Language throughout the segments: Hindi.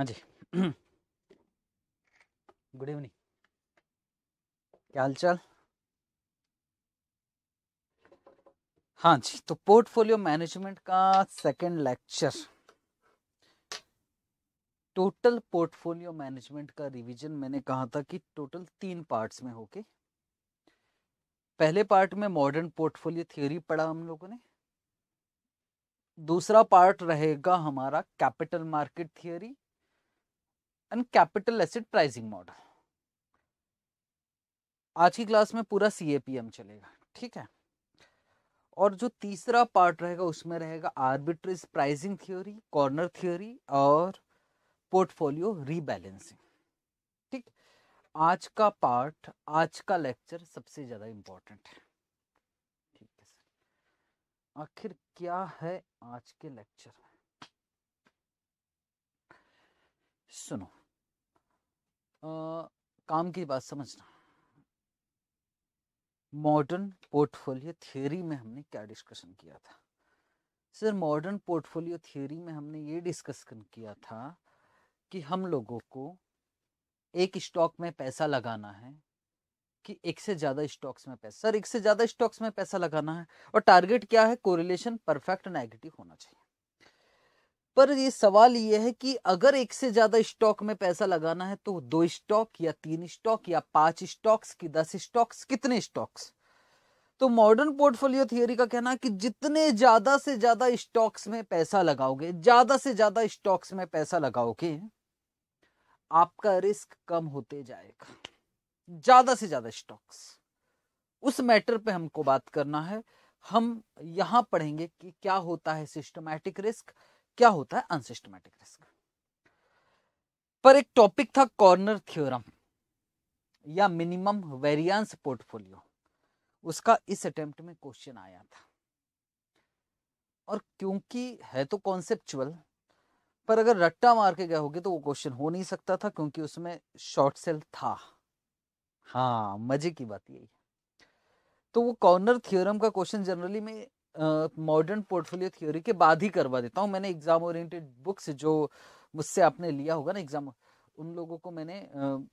हाँ जी गुड इवनिंग क्या हाल चाल हाँ जी तो पोर्टफोलियो मैनेजमेंट का second lecture total portfolio management का रिवीजन मैंने कहा था कि टोटल तीन पार्ट्स में होके पहले पार्ट में मॉडर्न पोर्टफोलियो थ्योरी पढ़ा हम लोगों ने दूसरा पार्ट रहेगा हमारा capital market theory and capital asset pricing model आज की क्लास में पूरा सी चलेगा ठीक है और जो तीसरा पार्ट रहेगा उसमें रहेगा arbitrage pricing theory corner theory और पोर्टफोलियो रीबैलेंसिंग ठीक आज का पार्ट आज का लेक्चर सबसे ज़्यादा इंपॉर्टेंट है ठीक है सर आखिर क्या है आज के लेक्चर में सुनो आ, काम की बात समझना मॉडर्न पोर्टफोलियो थ्योरी में हमने क्या डिस्कशन किया था सर मॉडर्न पोर्टफोलियो थ्योरी में हमने ये डिस्कशन किया था कि हम लोगों को एक स्टॉक में पैसा लगाना है कि एक से ज़्यादा स्टॉक्स में पैसा सर एक से ज़्यादा स्टॉक्स में पैसा लगाना है और टारगेट क्या है कोरिलेशन परफेक्ट नेगेटिव होना चाहिए पर ये सवाल ये है कि अगर एक से ज्यादा स्टॉक में पैसा लगाना है तो दो स्टॉक या तीन स्टॉक या पांच स्टॉक्स की दस स्टॉक्स कितने स्टॉक्स तो मॉडर्न पोर्टफोलियो थियोरी का कहना है कि जितने ज्यादा से ज्यादा स्टॉक्स में पैसा लगाओगे ज्यादा से ज्यादा स्टॉक्स में पैसा लगाओगे आपका रिस्क कम होते जाएगा ज्यादा से ज्यादा स्टॉक्स उस मैटर पे हमको बात करना है हम यहां पढ़ेंगे कि क्या होता है सिस्टमैटिक रिस्क क्या होता है अनसिस्टमेटिक रिस्क पर एक टॉपिक था कॉर्नर थ्योरम या मिनिमम वेरियंस पोर्टफोलियो उसका इस अटेम्प्ट में क्वेश्चन आया था और क्योंकि है तो कॉन्सेप्चुअल पर अगर रट्टा मार के गए होगे तो वो क्वेश्चन हो नहीं सकता था क्योंकि उसमें शॉर्ट सेल था हाँ मजे की बात यही तो वो कॉर्नर थ्योरम का क्वेश्चन जनरली में मॉडर्न पोर्टफोलियो थ्योरी के बाद ही करवा देता हूँ मैंने एग्जाम ओरिएंटेड बुक्स जो मुझसे आपने लिया होगा ना एग्जाम उन लोगों को मैंने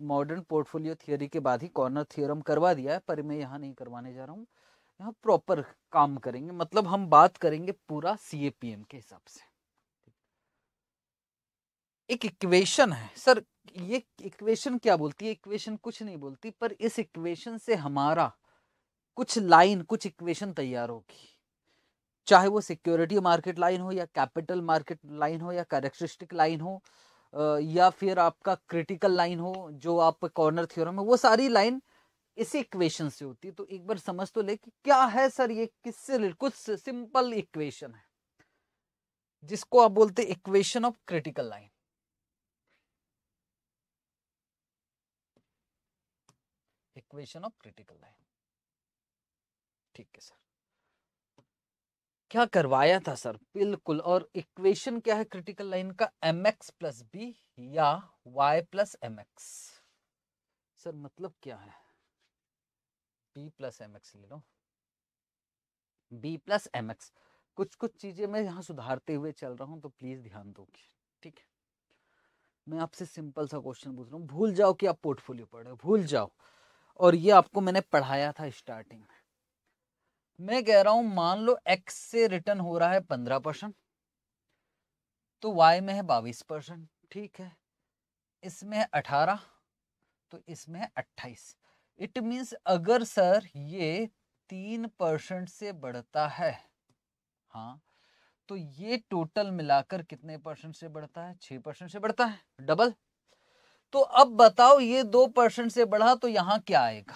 मॉडर्न पोर्टफोलियो थ्योरी के बाद ही कॉर्नर थियोरम करवा दिया है पर मैं यहाँ नहीं करवाने जा रहा हूँ यहाँ प्रॉपर काम करेंगे मतलब हम बात करेंगे पूरा सी के हिसाब से एक इक्वेशन है सर ये इक्वेशन क्या बोलती है इक्वेशन कुछ नहीं बोलती पर इस इक्वेशन से हमारा कुछ लाइन कुछ इक्वेशन तैयार होगी चाहे वो सिक्योरिटी मार्केट लाइन हो या कैपिटल मार्केट लाइन हो या कैरेक्टरिस्टिक लाइन हो या फिर आपका क्रिटिकल लाइन हो जो आप कॉर्नर थ्योरम है वो सारी लाइन इसी इक्वेशन से होती है तो एक बार समझ तो ले कि क्या है सर ये किससे कुछ सिंपल इक्वेशन है जिसको आप बोलते equation of critical line equation of critical line ठीक है सर क्या करवाया था सर बिल्कुल और इक्वेशन क्या है क्रिटिकल लाइन का एम एक्स प्लस बी या y plus M x sir मतलब क्या है बी प्लस एम एक्स ले लो बी प्लस एम एक्स कुछ कुछ चीजें मैं यहाँ सुधारते हुए चल रहा हूँ तो प्लीज ध्यान दोगे ठीक है मैं आपसे सिंपल सा क्वेश्चन पूछ रहा हूँ भूल जाओ कि आप पोर्टफोलियो पढ़ रहे हो भूल जाओ और ये आपको मैंने पढ़ाया था स्टार्टिंग में मैं कह रहा हूं मान लो एक्स से रिटर्न हो रहा है पंद्रह परसेंट तो वाई में है बाईस परसेंट ठीक है इसमें है अठारह तो इसमें है अट्ठाईस इट मीन्स अगर सर ये तीन परसेंट से बढ़ता है हाँ तो ये टोटल मिलाकर कितने परसेंट से बढ़ता है छह परसेंट से बढ़ता है डबल तो अब बताओ ये दो परसेंट से बढ़ा तो यहाँ क्या आएगा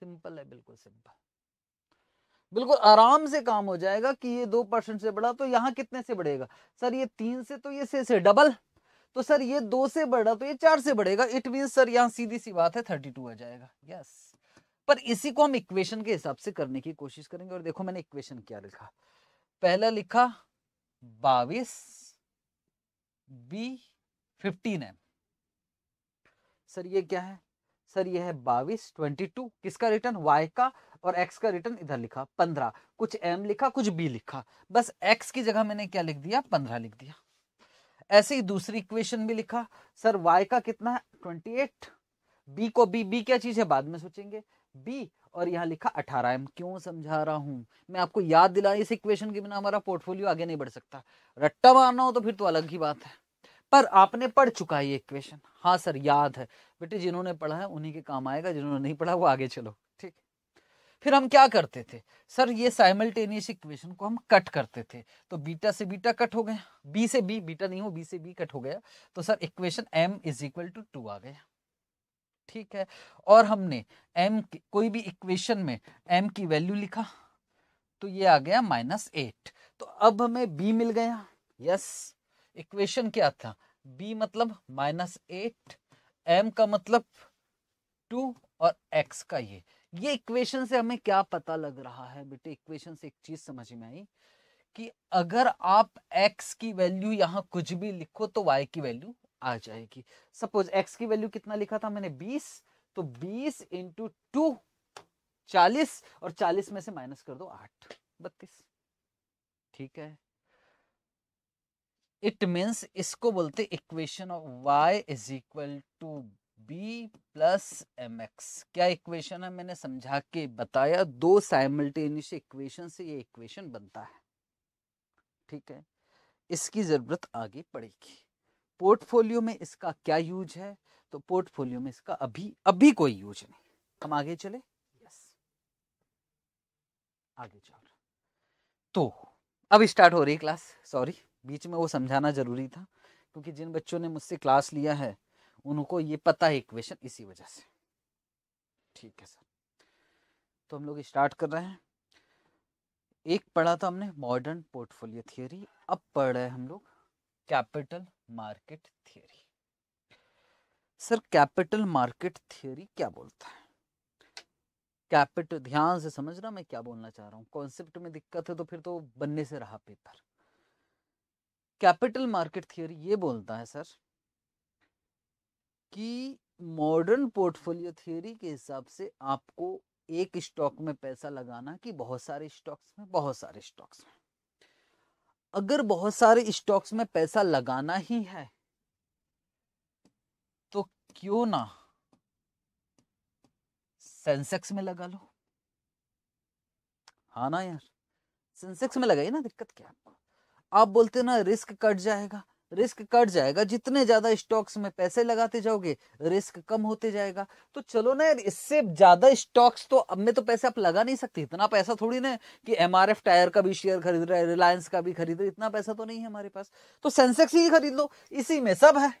सिंपल है बिल्कुल सिंपल बिल्कुल आराम से काम हो जाएगा कि ये दो परसेंट से बढ़ा तो यहाँ कितने से बढ़ेगा सर ये तीन से तो ये से से डबल तो सर ये दो से बढ़ा तो ये चार से बढ़ेगा इट मीन सर यहाँ सीधी सी बात है थर्टी टू आ जाएगा यस पर इसी को हम इक्वेशन के हिसाब से करने की कोशिश करेंगे और देखो मैंने इक्वेशन क्या लिखा पहला लिखा बाईस बी फिफ्टीन एम सर ये क्या है सर ये है बाविस ट्वेंटी टू किसका रिटर्न वाई का और एक्स का रिटर्न इधर लिखा पंद्रह कुछ एम लिखा कुछ बी लिखा बस एक्स की जगह मैंने क्या लिख दिया पंद्रह लिख दिया ऐसे ही दूसरी इक्वेशन भी लिखा सर वाई का कितना है ट्वेंटी एट बी को बी बी क्या चीज है बाद में सोचेंगे बी और यहाँ लिखा अठारह एम क्यों समझा रहा हूं मैं आपको याद दिला इस इक्वेशन के बिना हमारा पोर्टफोलियो आगे नहीं बढ़ सकता रट्टा मारना हो तो फिर तो अलग ही बात है पर आपने पढ़ चुका है ये इक्वेशन हाँ सर याद है बेटे जिन्होंने पढ़ा है उन्हीं के काम आएगा जिन्होंने नहीं पढ़ा वो आगे चलो ठीक फिर हम क्या करते थे सर ये साइमल्टेनियस इक्वेशन को हम कट करते थे तो बीटा से बीटा कट हो गया बी से बी बीटा नहीं हो बी से बी कट हो गया तो sir equation m is equal to two आ गया ठीक है और हमने एम कोई भी इक्वेशन में एम की वैल्यू लिखा तो ये आ गया माइनस एट तो अब हमें बी मिल गया यस इक्वेशन क्या था बी मतलब माइनस एट एम का मतलब टू और एक्स का ये ये इक्वेशन से हमें क्या पता लग रहा है बेटे इक्वेशन से एक चीज समझ में आई कि अगर आप x की वैल्यू यहां कुछ भी लिखो तो y की वैल्यू आ जाएगी सपोज x की वैल्यू कितना लिखा था मैंने 20 तो 20 इंटू टू चालीस और 40 में से माइनस कर दो 8 बत्तीस ठीक है इट मीन्स इसको बोलते equation of y is equal to B plus M x क्या इक्वेशन है मैंने समझा के बताया दो साइमल्टेनियस इक्वेशन से ये इक्वेशन बनता है ठीक है इसकी ज़रूरत आगे पड़ेगी पोर्टफोलियो में इसका क्या यूज है तो पोर्टफोलियो में इसका अभी अभी कोई यूज नहीं हम आगे चले यस आगे चल तो अब स्टार्ट हो रही क्लास सॉरी बीच में वो समझाना जरूरी था क्योंकि जिन बच्चों ने मुझसे क्लास लिया है उनको ये पता है इक्वेशन इसी वजह से ठीक है सर तो हम लोग स्टार्ट कर रहे हैं एक पढ़ा था हमने मॉडर्न पोर्टफोलियो थियोरी अब पढ़ रहे हैं हम लोग capital market theory sir capital market theory क्या बोलता है कैपिटल ध्यान से समझना मैं क्या बोलना चाह रहा हूँ कॉन्सेप्ट में दिक्कत है तो फिर तो बनने से रहा पेपर कैपिटल मार्केट थियोरी ये बोलता है सर कि मॉडर्न पोर्टफोलियो थ्योरी के हिसाब से आपको एक स्टॉक में पैसा लगाना कि बहुत सारे स्टॉक्स में बहुत सारे स्टॉक्स में अगर बहुत सारे स्टॉक्स में पैसा लगाना ही है तो क्यों ना सेंसेक्स में लगा लो हाँ ना यार सेंसेक्स में लगाइए ना दिक्कत क्या आपको आप बोलते ना रिस्क कट जाएगा रिस्क कट जाएगा जितने ज़्यादा स्टॉक्स में पैसे लगाते जाओगे रिस्क कम होते जाएगा तो चलो ना यार इससे ज़्यादा स्टॉक्स तो अब में तो पैसे आप लगा नहीं सकते इतना पैसा थोड़ी ना कि एम टायर का भी शेयर खरीद रहे रिलायंस का भी खरीद रहे इतना पैसा तो नहीं है हमारे पास तो सेंसेक्स ही खरीद लो इसी में सब है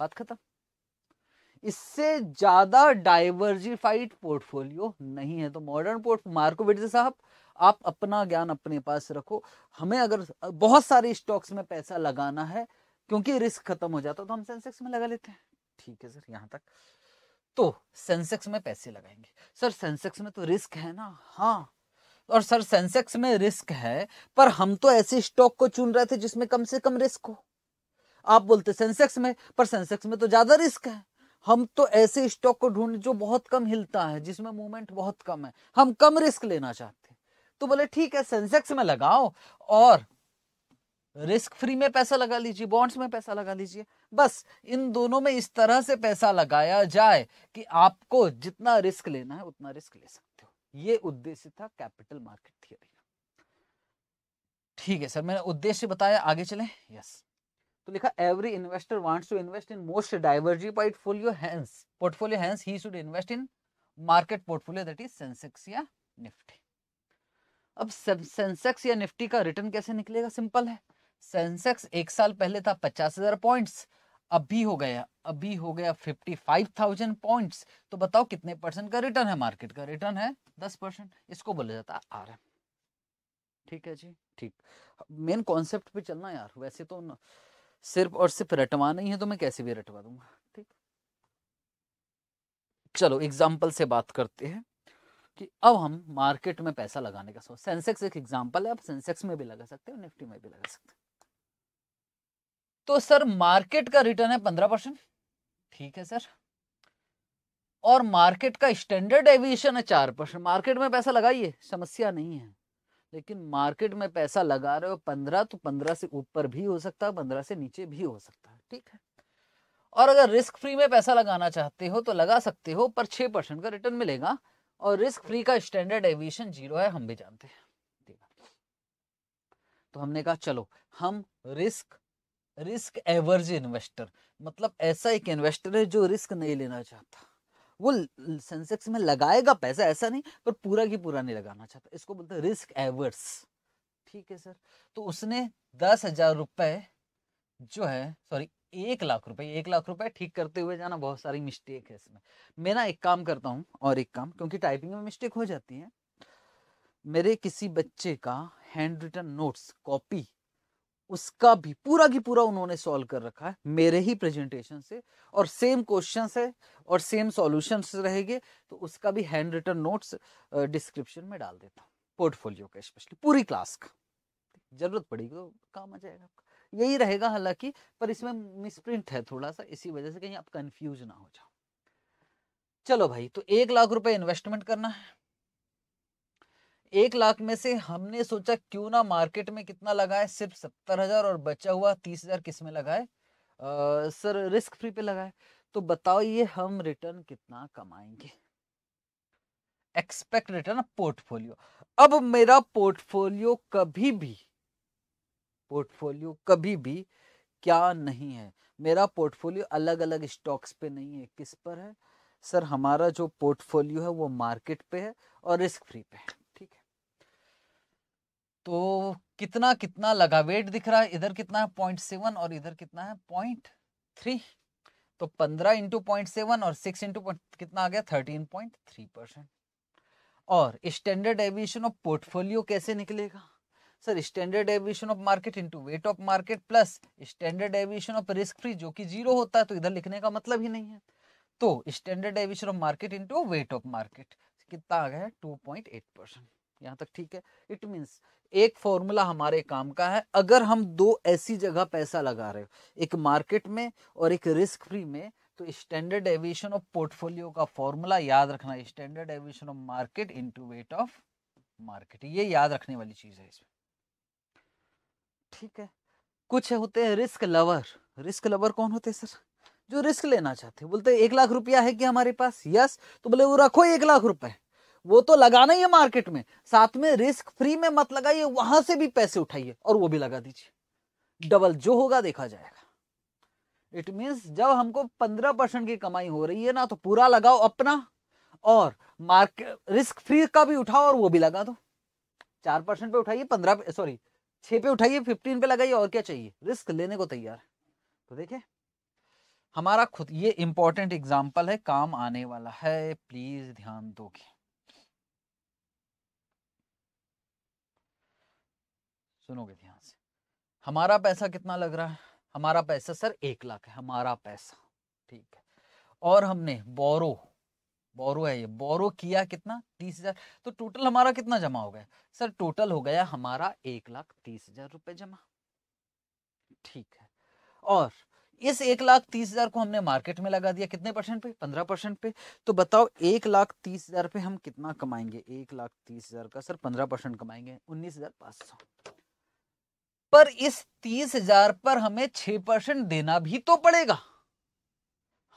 बात खत्म इससे ज़्यादा डाइवर्जिफाइड पोर्टफोलियो नहीं है तो मॉडर्न पोर्ट मार्को बेटे साहब आप अपना ज्ञान अपने पास रखो हमें अगर बहुत सारे स्टॉक्स में पैसा लगाना है क्योंकि रिस्क खत्म हो जाता तो हम सेंसेक्स में लगा लेते हैं ठीक है सर यहाँ तक तो सेंसेक्स में पैसे लगाएंगे सर सेंसेक्स में तो रिस्क है ना हाँ और सर सेंसेक्स में रिस्क है पर हम तो ऐसे स्टॉक को चुन रहे थे जिसमें कम से कम रिस्क हो आप बोलते सेंसेक्स में पर सेंसेक्स में तो ज्यादा रिस्क है हम तो ऐसे स्टॉक को ढूंढ जो बहुत कम हिलता है जिसमें मूवमेंट बहुत कम है हम कम रिस्क लेना चाहते तो बोले ठीक है सेंसेक्स में लगाओ और रिस्क फ्री में पैसा लगा लीजिए बॉन्ड्स में पैसा लगा लीजिए बस इन दोनों में इस तरह से पैसा लगाया जाए कि आपको जितना रिस्क लेना है उतना रिस्क ले सकते हो ये उद्देश्य था कैपिटल मार्केट थियरी ठीक है सर मैंने उद्देश्य बताया आगे चले यस तो लिखा every investor wants to invest in most diversified folio hence portfolio hence he should invest in market portfolio that is Sensex या निफ्टी अब सेंसेक्स या निफ्टी का रिटर्न कैसे निकलेगा सिंपल है सेंसेक्स एक साल पहले था पचास हजार पॉइंट्स अभी हो गया अभी हो गया फिफ्टी फाइव थाउजेंड पॉइंट तो बताओ कितने परसेंट का रिटर्न है मार्केट का रिटर्न है दस परसेंट इसको बोला जाता है आर ठीक है जी ठीक मेन कॉन्सेप्ट पे चलना यार वैसे तो न, सिर्फ और सिर्फ रटवा नहीं है तो मैं कैसे भी रटवा दूंगा ठीक चलो एग्जाम्पल से बात करते हैं कि अब हम मार्केट में पैसा लगाने का सोच सेंसेक्स एक एग्जाम्पल है आप सेंसेक्स में भी लगा सकते हो निफ्टी में भी लगा सकते हो तो सर मार्केट का रिटर्न है पंद्रह परसेंट ठीक है सर और मार्केट का स्टैंडर्ड एविएशन है चार परसेंट मार्केट में पैसा लगाइए समस्या नहीं है लेकिन मार्केट में पैसा लगा रहे हो पंद्रह तो पंद्रह से ऊपर भी हो सकता है पंद्रह से नीचे भी हो सकता है ठीक है और अगर रिस्क फ्री में पैसा लगाना चाहते हो तो लगा सकते हो पर छह परसेंट का रिटर्न मिलेगा और रिस्क फ्री का स्टैंडर्ड एविएशन जीरो है हम भी जानते हैं तो हमने कहा चलो हम रिस्क रिस्क एवर्ज इन्वेस्टर मतलब ऐसा एक इन्वेस्टर है जो रिस्क नहीं लेना चाहता वो सेंसेक्स में लगाएगा पैसा ऐसा नहीं पर पूरा की पूरा नहीं लगाना चाहता इसको बोलते हैं रिस्क एवर्स ठीक है सर तो उसने दस हजार रुपए जो है सॉरी एक लाख रुपए एक लाख रुपए ठीक करते हुए जाना बहुत सारी मिस्टेक है इसमें मैं ना एक काम करता हूँ और एक काम क्योंकि टाइपिंग में मिस्टेक हो जाती है मेरे किसी बच्चे का हैंड रिटन नोट्स कॉपी उसका भी पूरा की पूरा उन्होंने सॉल्व कर रखा है मेरे ही प्रेजेंटेशन से और सेम क्वेश्चंस है और सेम सॉल्यूशन रहेंगे तो उसका भी हैंड रिटन नोट्स डिस्क्रिप्शन में डाल देता हूँ पोर्टफोलियो का स्पेशली पूरी क्लास का जरूरत पड़ेगी तो काम आ जाएगा आपका यही रहेगा हालांकि पर इसमें मिसप्रिंट है थोड़ा सा इसी वजह से कहीं आप कंफ्यूज ना हो जाओ चलो भाई तो एक लाख रुपए इन्वेस्टमेंट करना है एक लाख में से हमने सोचा क्यों ना मार्केट में कितना लगाए सिर्फ सत्तर हजार और बचा हुआ तीस हजार किस में लगाए सर रिस्क फ्री पे लगाए तो बताओ ये हम रिटर्न कितना कमाएंगे एक्सपेक्ट रिटर्न पोर्टफोलियो अब मेरा पोर्टफोलियो कभी भी पोर्टफोलियो कभी भी क्या नहीं है मेरा पोर्टफोलियो अलग अलग स्टॉक्स पे नहीं है किस पर है सर हमारा जो पोर्टफोलियो है वो मार्केट पे है और रिस्क फ्री पे है ठीक है तो कितना कितना लगा वेट दिख रहा है इधर कितना है पॉइंट सेवन और इधर कितना है पॉइंट थ्री तो पंद्रह इंटू पॉइंट सेवन और सिक्स इंटू कितना आ गया थर्टीन पॉइंट थ्री परसेंट और स्टैंडर्ड एविएशन ऑफ पोर्टफोलियो कैसे निकलेगा sir standard deviation of market into weight of market plus standard deviation of risk free जो कि जीरो होता है तो इधर लिखने का मतलब ही नहीं है तो standard deviation of market into weight of market कितना आ गया है टू पॉइंट एट परसेंट यहाँ तक ठीक है इट मीन्स एक फॉर्मूला हमारे काम का है अगर हम दो ऐसी जगह पैसा लगा रहे हो एक मार्केट में और एक रिस्क फ्री में तो स्टैंडर्ड एविएशन ऑफ पोर्टफोलियो का फॉर्मूला याद रखना standard deviation of market into weight of market ये याद रखने वाली चीज है इसमें ठीक है कुछ होते हैं रिस्क लवर रिस्क लवर कौन होते हैं सर जो रिस्क लेना चाहते हैं बोलते एक लाख रुपया है कि हमारे पास यस तो बोले वो रखो एक लाख रुपए वो तो लगाना ही है मार्केट में साथ में रिस्क फ्री में मत लगाइए वहां से भी पैसे उठाइए और वो भी लगा दीजिए डबल जो होगा देखा जाएगा इट मीन्स जब हमको पंद्रह परसेंट की कमाई हो रही है ना तो पूरा लगाओ अपना और मार्केट रिस्क फ्री का भी उठाओ और वो भी लगा दो चार परसेंट पे उठाइए पंद्रह सॉरी छः पे उठाइए फिफ्टीन पे लगाइए और क्या चाहिए रिस्क लेने को तैयार तो देखिए हमारा खुद ये इंपॉर्टेंट एग्जाम्पल है काम आने वाला है प्लीज ध्यान दोगे सुनोगे ध्यान से हमारा पैसा कितना लग रहा है हमारा पैसा सर एक लाख है हमारा पैसा ठीक है और हमने बोरो बोरो है ये बोरो किया कितना तीस हजार तो टोटल हमारा कितना जमा हो गया सर टोटल हो गया हमारा एक लाख तीस हजार रुपए जमा ठीक है और इस एक लाख तीस हजार को हमने मार्केट में लगा दिया कितने परसेंट पे पंद्रह परसेंट पे तो बताओ एक लाख तीस हजार पे हम कितना कमाएंगे एक लाख तीस हजार का सर पंद्रह परसेंट कमाएंगे उन्नीस हजार पांच सौ पर इस तीस हजार पर हमें छह परसेंट देना भी तो पड़ेगा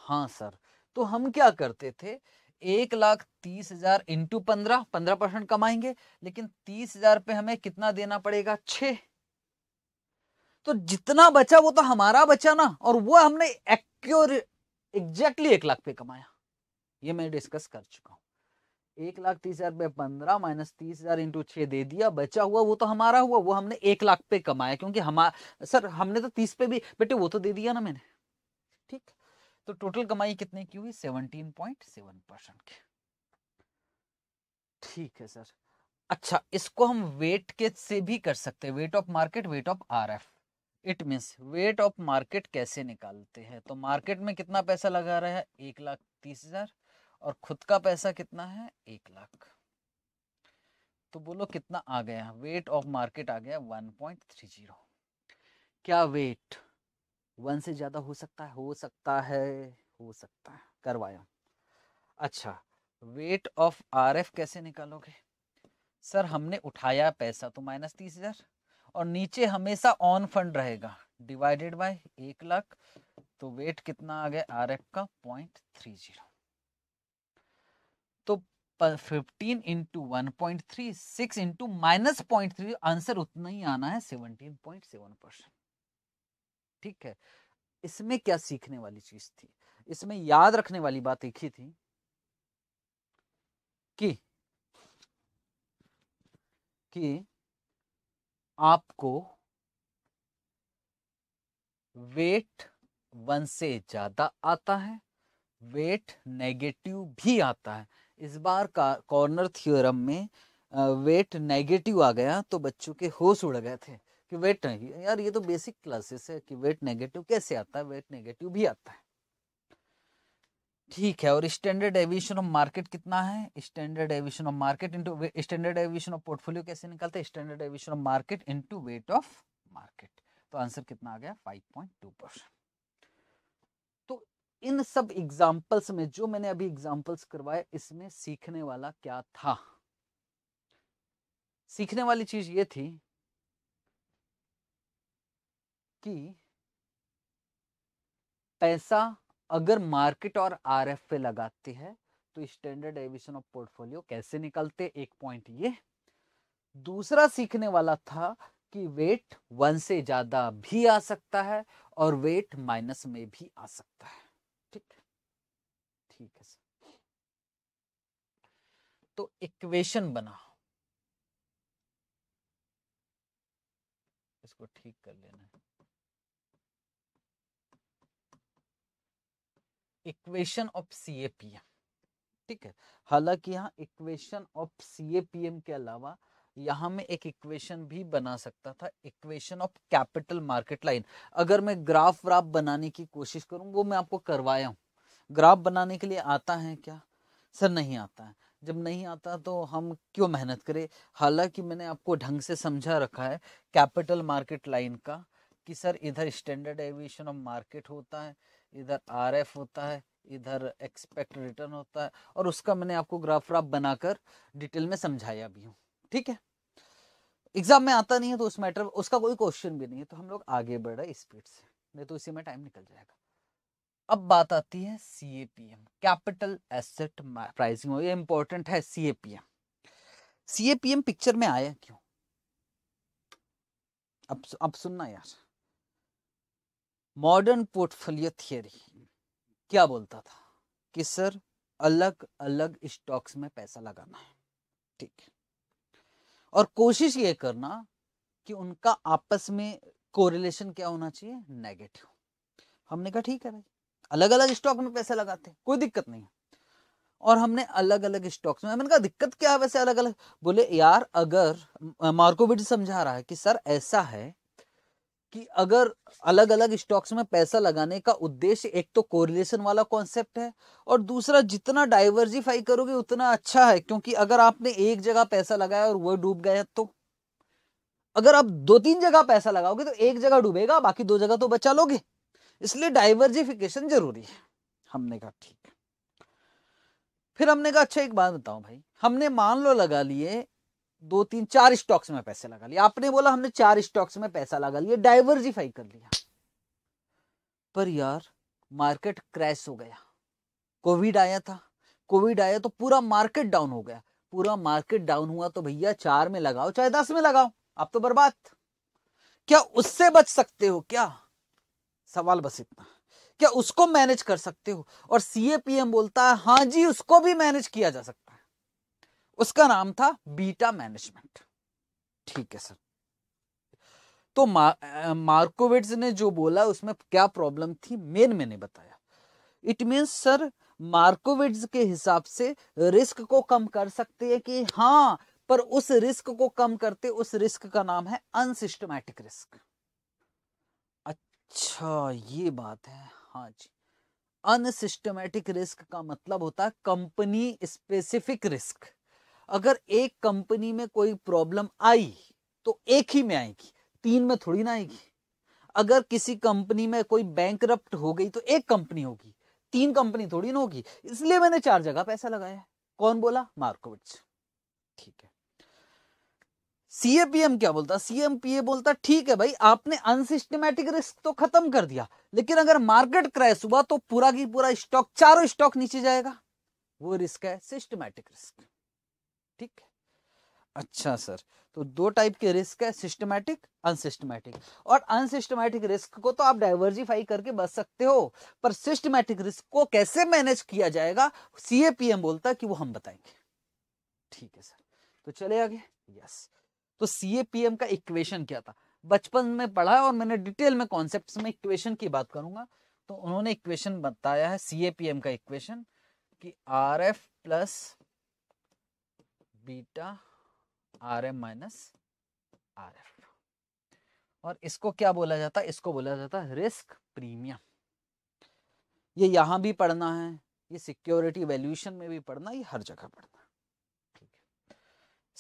हाँ सर तो हम क्या करते थे एक लाख तीस हजार इंटू पंद्रह पंद्रह परसेंट कमाएंगे लेकिन तीस हजार पे हमें कितना देना पड़ेगा छे तो जितना बचा वो तो हमारा बचा ना और वो हमने एक्योर एग्जैक्टली एक लाख पे कमाया ये मैं डिस्कस कर चुका हूं एक लाख तीस हजार पे पंद्रह माइनस तीस हजार इंटू छ दे दिया बचा हुआ वो तो हमारा हुआ वो हमने एक लाख पे कमाया क्योंकि हमारा सर हमने तो तीस पे भी बेटे वो तो दे दिया ना मैंने ठीक तो टोटल कमाई कितने की हुई सेवनटीन पॉइंट सेवन परसेंट की ठीक है सर अच्छा इसको हम वेट के से भी कर सकते हैं weight of market weight of R F it mean weight of market कैसे निकालते हैं तो मार्केट में कितना पैसा लगा रहा है एक लाख तीस हजार और खुद का पैसा कितना है एक लाख तो बोलो कितना आ गया वेट ऑफ मार्केट आ गया वन पॉइंट थ्री जीरो क्या वेट वन से ज़्यादा हो सकता है हो सकता है हो सकता है करवाया अच्छा वेट ऑफ आरएफ कैसे निकालोगे सर हमने उठाया पैसा तो माइनस तीस हज़ार और नीचे हमेशा ऑन फंड रहेगा डिवाइडेड बाय एक लाख तो वेट कितना आ गया आर एफ का पॉइंट थ्री जीरो तो fifteen into one point three six into minus point three answer उतना ही आना है सेवनटीन पॉइंट सेवन परसेंट ठीक है इसमें क्या सीखने वाली चीज थी इसमें याद रखने वाली बात एक ही थी कि कि आपको वेट वन से ज्यादा आता है वेट नेगेटिव भी आता है इस बार का कॉर्नर थ्योरम में वेट नेगेटिव आ गया तो बच्चों के होश उड़ गए थे कि वेट नहीं यार ये तो बेसिक क्लासेस है कि वेट नेगेटिव कैसे आता है वेट नेगेटिव भी आता है ठीक है और स्टैंडर्ड एविएशन ऑफ मार्केट कितना है standard deviation of market into standard deviation of portfolio कैसे निकलता हैं standard deviation of market into weight of market तो आंसर कितना आ गया 5.2 परसेंट तो इन सब एग्जांपल्स में जो मैंने अभी एग्जांपल्स करवाए इसमें सीखने वाला क्या था सीखने वाली चीज ये थी कि पैसा अगर मार्केट और आरएफ पे लगाते हैं तो स्टैंडर्ड एविशन ऑफ पोर्टफोलियो कैसे निकलते एक पॉइंट ये दूसरा सीखने वाला था कि वेट वन से ज्यादा भी आ सकता है और वेट माइनस में भी आ सकता है ठीक ठीक है सर तो इक्वेशन बना इसको ठीक कर लेना है equation of C A P M ठीक है हालांकि यहाँ equation of C A P M के अलावा यहाँ मैं एक इक्वेशन भी बना सकता था equation of capital market line अगर मैं ग्राफ व्राफ बनाने की कोशिश करूँ वो मैं आपको करवाया हूँ ग्राफ बनाने के लिए आता है क्या सर नहीं आता है जब नहीं आता तो हम क्यों मेहनत करें हालांकि मैंने आपको ढंग से समझा रखा है कैपिटल मार्केट लाइन का कि सर इधर स्टैंडर्ड एविएशन ऑफ मार्केट होता है इधर आर एफ होता है इधर एक्सपेक्ट रिटर्न होता है और उसका मैंने आपको ग्राफ राफ बनाकर डिटेल में समझाया भी हूँ ठीक है एग्जाम में आता नहीं है तो उस मैटर उसका कोई क्वेश्चन भी नहीं है तो हम लोग आगे बढ़ रहे स्पीड से नहीं तो इसी में टाइम निकल जाएगा अब बात आती है C A P M capital asset pricing ये इंपॉर्टेंट है C A P M C A P M picture में आया क्यों अब अब सुनना यार मॉडर्न पोर्टफोलियो थियरी क्या बोलता था कि सर अलग अलग स्टॉक्स में पैसा लगाना है ठीक और कोशिश ये करना कि उनका आपस में कोरिलेशन क्या होना चाहिए नेगेटिव हमने कहा ठीक है भाई अलग अलग स्टॉक में पैसे लगाते हैं कोई दिक्कत नहीं है और हमने अलग अलग स्टॉक्स में मैंने कहा दिक्कत क्या है वैसे अलग अलग बोले यार अगर मार्कोविट समझा रहा है कि सर ऐसा है कि अगर अलग अलग स्टॉक्स में पैसा लगाने का उद्देश्य एक तो कोरिलेशन वाला कॉन्सेप्ट है और दूसरा जितना डाइवर्सिफाई करोगे उतना अच्छा है क्योंकि अगर आपने एक जगह पैसा लगाया और वह डूब गया तो अगर आप दो तीन जगह पैसा लगाओगे तो एक जगह डूबेगा बाकी दो जगह तो बचा लोगे इसलिए डाइवर्सिफिकेशन जरूरी है हमने कहा ठीक फिर हमने कहा अच्छा एक बात बताओ भाई हमने मान लो लगा लिए दो तीन चार स्टॉक्स में पैसे लगा लिए आपने बोला हमने चार स्टॉक्स में पैसा लगा लिया डाइवर्सिफाई कर लिया पर यार मार्केट क्रैश हो गया कोविड आया था कोविड आया तो पूरा मार्केट डाउन हो गया पूरा मार्केट डाउन हुआ तो भैया चार में लगाओ चाहे दस में लगाओ आप तो बर्बाद क्या उससे बच सकते हो क्या सवाल बस इतना क्या उसको मैनेज कर सकते हो और सीएपीएम बोलता है हाँ जी उसको भी मैनेज किया जा सकता उसका नाम था बीटा मैनेजमेंट ठीक है सर तो मा, मार्कोविट्स ने जो बोला उसमें क्या प्रॉब्लम थी मेन मैंने बताया इट मीन्स सर मार्कोविट्स के हिसाब से रिस्क को कम कर सकते हैं कि हाँ पर उस रिस्क को कम करते उस रिस्क का नाम है अनसिस्टमैटिक रिस्क अच्छा ये बात है हाँ जी अनसिस्टमैटिक रिस्क का मतलब होता है कंपनी स्पेसिफिक रिस्क अगर एक कंपनी में कोई प्रॉब्लम आई तो एक ही में आएगी तीन में थोड़ी ना आएगी अगर किसी कंपनी में कोई बैंक हो गई तो एक कंपनी होगी तीन कंपनी थोड़ी ना होगी इसलिए मैंने चार जगह पैसा लगाया कौन बोला मार्कोविच ठीक है सीएपीएम क्या बोलता सीएमपीए बोलता ठीक है भाई आपने अनसिस्टमेटिक रिस्क तो खत्म कर दिया लेकिन अगर मार्केट क्रैश हुआ तो पूरा की पूरा स्टॉक चारों स्टॉक नीचे जाएगा वो रिस्क है सिस्टमैटिक रिस्क ठीक अच्छा सर तो दो टाइप के रिस्क है सिस्टमैटिक अनसिस्टमैटिक और अनसिस्टमैटिक रिस्क को तो आप डाइवर्जिफाई करके बच सकते हो पर सिस्टमैटिक रिस्क को कैसे मैनेज किया जाएगा सीएपीएम बोलता कि वो हम बताएंगे ठीक है सर तो चले आगे यस तो सीएपीएम का इक्वेशन क्या था बचपन में पढ़ा है और मैंने डिटेल में कॉन्सेप्ट में इक्वेशन की बात करूंगा तो उन्होंने इक्वेशन बताया है सीएपीएम का इक्वेशन कि R F plus beta R M minus R F और इसको क्या बोला जाता है इसको बोला जाता है रिस्क प्रीमियम ये यहां भी पढ़ना है ये सिक्योरिटी वैल्यूएशन में भी पढ़ना ये हर जगह पढ़ना ठीक है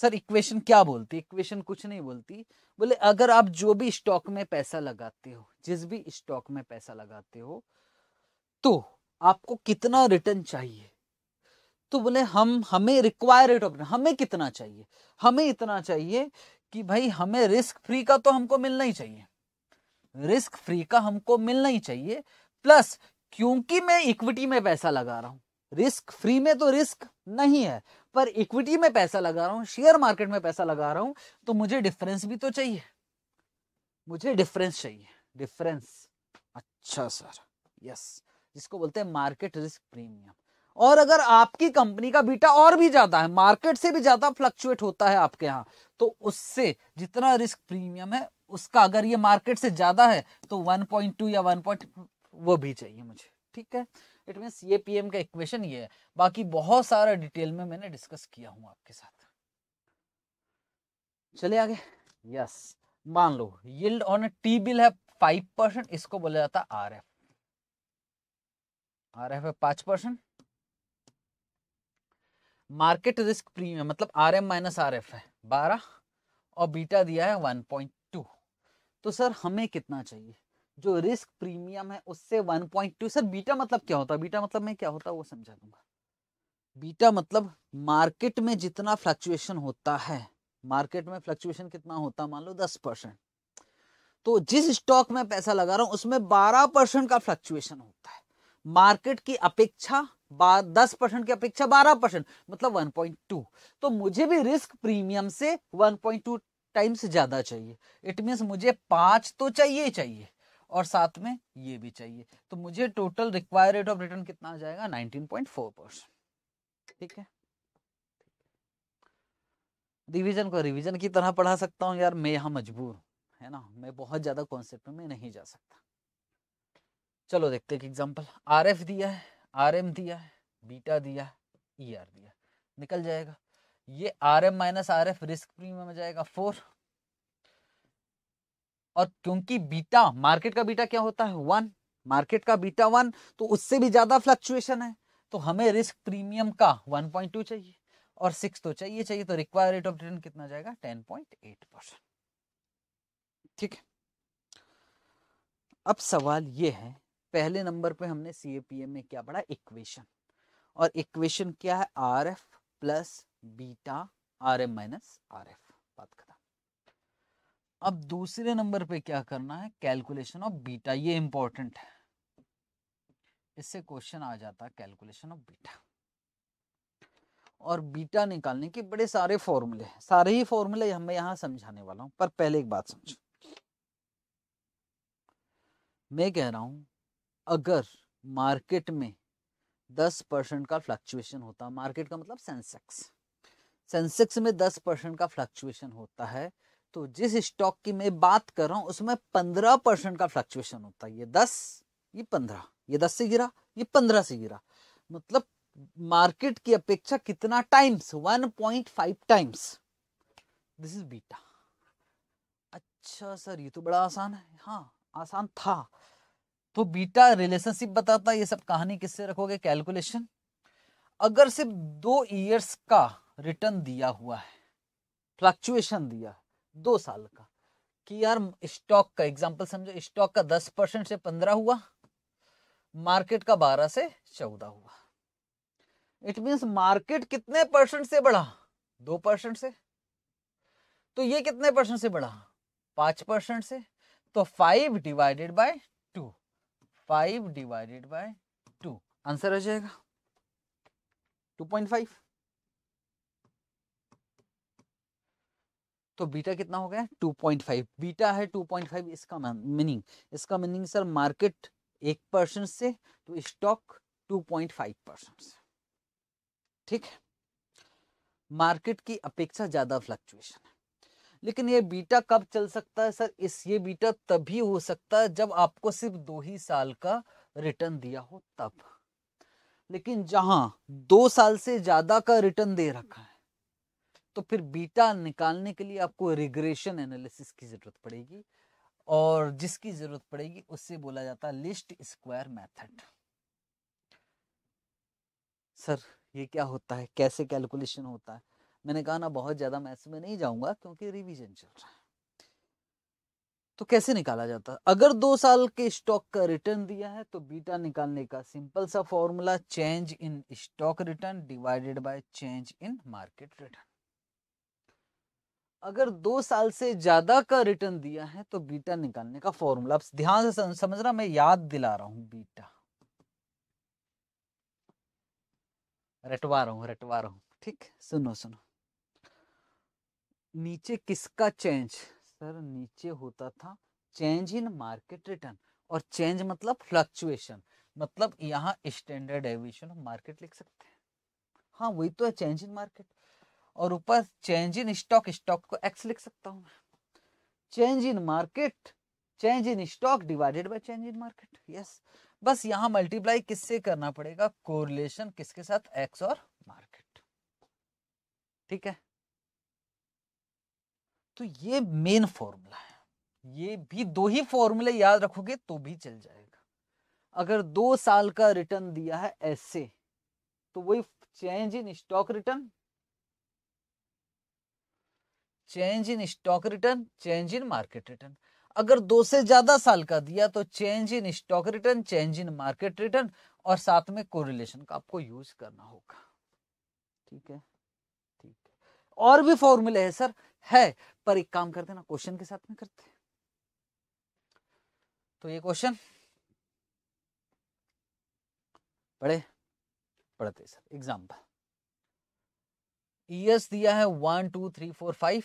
सर इक्वेशन क्या बोलती है इक्वेशन कुछ नहीं बोलती बोले अगर आप जो भी स्टॉक में पैसा लगाते हो जिस भी स्टॉक में पैसा लगाते हो तो आपको कितना रिटर्न चाहिए तो बोले हम हमें रिक्वायर रेट ऑफ हमें कितना चाहिए हमें इतना चाहिए कि भाई हमें रिस्क फ्री का तो हमको मिलना ही चाहिए रिस्क फ्री का हमको मिलना ही चाहिए प्लस क्योंकि मैं इक्विटी में पैसा लगा रहा हूं रिस्क फ्री में तो रिस्क नहीं है पर इक्विटी में पैसा लगा रहा हूं शेयर मार्केट में पैसा लगा रहा हूं तो मुझे डिफरेंस भी तो चाहिए मुझे डिफरेंस चाहिए डिफरेंस अच्छा सर यस जिसको बोलते हैं मार्केट रिस्क प्रीमियम और अगर आपकी कंपनी का बीटा और भी ज्यादा है मार्केट से भी ज्यादा फ्लक्चुएट होता है आपके यहाँ तो उससे जितना रिस्क प्रीमियम है उसका अगर ये मार्केट से ज्यादा है तो 1.2 या 1. वो भी चाहिए मुझे ठीक है इट मीन ये एम का इक्वेशन ये है बाकी बहुत सारा डिटेल में मैंने डिस्कस किया हूं आपके साथ चले आगे यस मान लो यील्ड ऑन टी बिल है फाइव परसेंट इसको बोला जाता है आर एफ आर एफ है पांच परसेंट मार्केट रिस्क प्रीमियम मतलब R M minus R F है बारह और बीटा दिया है वन पॉइंट टू तो सर हमें कितना चाहिए जो रिस्क प्रीमियम है उससे one point two sir beta मतलब क्या होता है बीटा मतलब मैं क्या होता है वो समझा दूंगा बीटा मतलब मार्केट में जितना फ्लक्चुएशन होता है मार्केट में फ्लक्चुएशन कितना होता मान लो दस परसेंट तो जिस स्टॉक में पैसा लगा रहा हूं उसमें बारह परसेंट का फ्लक्चुएशन होता है मार्केट की अपेक्षा दस परसेंट की अपेक्षा बारह परसेंट मतलब वन पॉइंट टू तो मुझे भी रिस्क प्रीमियम से वन पॉइंट टू टाइम्स ज़्यादा चाहिए इट मीन्स मुझे पांच तो चाहिए चाहिए और साथ में ये भी चाहिए तो मुझे total require rate of return कितना आ जाएगा नाइनटीन पॉइंट फोर परसेंट ठीक है रिविजन को रिविजन की तरह पढ़ा सकता हूँ यार मैं यहाँ मजबूर है ना मैं बहुत ज़्यादा कॉन्सेप्ट में नहीं जा सकता चलो देखते हैं एग्जाम्पल आर दिया है आर एम दिया है बीटा दिया है ई आर दिया निकल जाएगा ये R M minus R F risk premium में जाएगा फोर और क्योंकि बीटा मार्केट का बीटा क्या होता है वन मार्केट का बीटा वन तो उससे भी ज्यादा फ्लक्चुएशन है तो हमें रिस्क प्रीमियम का वन पॉइंट टू चाहिए और सिक्स तो चाहिए चाहिए तो रिक्वायर रेट ऑफ रिटर्न कितना जाएगा टेन पॉइंट एट परसेंट ठीक है अब सवाल ये है पहले नंबर पे हमने सी में क्या पढ़ा इक्वेशन और इक्वेशन क्या है R F plus beta R M minus R F बात खत्म अब दूसरे नंबर पे क्या करना है कैलकुलेशन ऑफ बीटा ये इंपॉर्टेंट है इससे क्वेश्चन आ जाता है कैलकुलेशन ऑफ बीटा और बीटा निकालने के बड़े सारे फॉर्मूले हैं सारे ही फॉर्मूले मैं यहां समझाने वाला हूं पर पहले एक बात समझो मैं कह रहा हूं अगर मार्केट में दस परसेंट का फ्लक्चुएशन होता है मार्केट का मतलब सेंसेक्स सेंसेक्स में दस परसेंट का फ्लक्चुएशन होता है तो जिस स्टॉक की मैं बात कर रहा हूं उसमें पंद्रह परसेंट का फ्लक्चुएशन होता है ये दस ये पंद्रह ये दस से गिरा ये पंद्रह से गिरा मतलब मार्केट की अपेक्षा कितना times one point five times this is beta अच्छा सर ये तो बड़ा आसान है हाँ आसान था तो बीटा रिलेशनशिप बताता है ये सब कहानी किससे रखोगे कैलकुलेशन अगर सिर्फ दो इयर्स का रिटर्न दिया हुआ है फ्लक्चुएशन दिया दो साल का कि यार स्टॉक का एग्जांपल समझो स्टॉक का दस परसेंट से पंद्रह हुआ मार्केट का बारह से चौदह हुआ इट मींस मार्केट कितने परसेंट से बढ़ा दो परसेंट से तो ये कितने परसेंट से बढ़ा पांच परसेंट से तो five divided by five divided by two answer आ जाएगा टू पॉइंट फाइव तो बीटा कितना हो गया 2.5 बीटा है 2.5 इसका मीनिंग इसका मीनिंग सर मार्केट एक परसेंट से तो स्टॉक 2.5 परसेंट से ठीक है मार्केट की अपेक्षा ज्यादा फ्लक्चुएशन है लेकिन ये बीटा कब चल सकता है सर इस ये बीटा तभी हो सकता है जब आपको सिर्फ दो ही साल का रिटर्न दिया हो तब लेकिन जहां दो साल से ज्यादा का रिटर्न दे रखा है तो फिर बीटा निकालने के लिए आपको रिग्रेशन एनालिसिस की जरूरत पड़ेगी और जिसकी जरूरत पड़ेगी उससे बोला जाता है लिस्ट स्क्वायर मेथड सर ये क्या होता है कैसे कैलकुलेशन होता है मैंने कहा ना बहुत ज़्यादा मैथ्स में नहीं जाऊंगा क्योंकि रिविजन चल रहा है तो कैसे निकाला जाता है अगर दो साल के स्टॉक का रिटर्न दिया है तो बीटा निकालने का सिंपल सा formula change in stock return divided by change in market return अगर दो साल से ज्यादा का रिटर्न दिया है तो बीटा निकालने का फॉर्मूला आप ध्यान से समझ रहा मैं याद दिला रहा हूं बीटा रटवा रहा हूं रटवा रहा हूं ठीक सुनो सुनो नीचे किसका चेंज सर नीचे होता था चेंज इन मार्केट रिटर्न और चेंज मतलब फ्लक्चुएशन मतलब यहाँ स्टैंडर्ड एविएशन ऑफ मार्केट लिख सकते हैं हाँ वही तो है चेंज इन मार्केट और ऊपर चेंज इन स्टॉक स्टॉक को एक्स लिख सकता हूँ change in market change in stock divided by change in market yes बस यहाँ मल्टीप्लाई किससे करना पड़ेगा कोरिलेशन किसके साथ एक्स और मार्केट ठीक है तो ये मेन फॉर्मूला है ये भी दो ही फॉर्मूले याद रखोगे तो भी चल जाएगा अगर दो साल का रिटर्न दिया है ऐसे तो वही change in stock return change in stock return change in market return अगर दो से ज्यादा साल का दिया तो change in stock return change in market return और साथ में कोरिलेशन का आपको यूज करना होगा ठीक है ठीक है और भी फॉर्मूले है सर है पर एक काम करते ना क्वेश्चन के साथ में करते तो ये क्वेश्चन पढ़े पढ़ते सर एग्जाम्पल ईयर्स दिया है one two three four five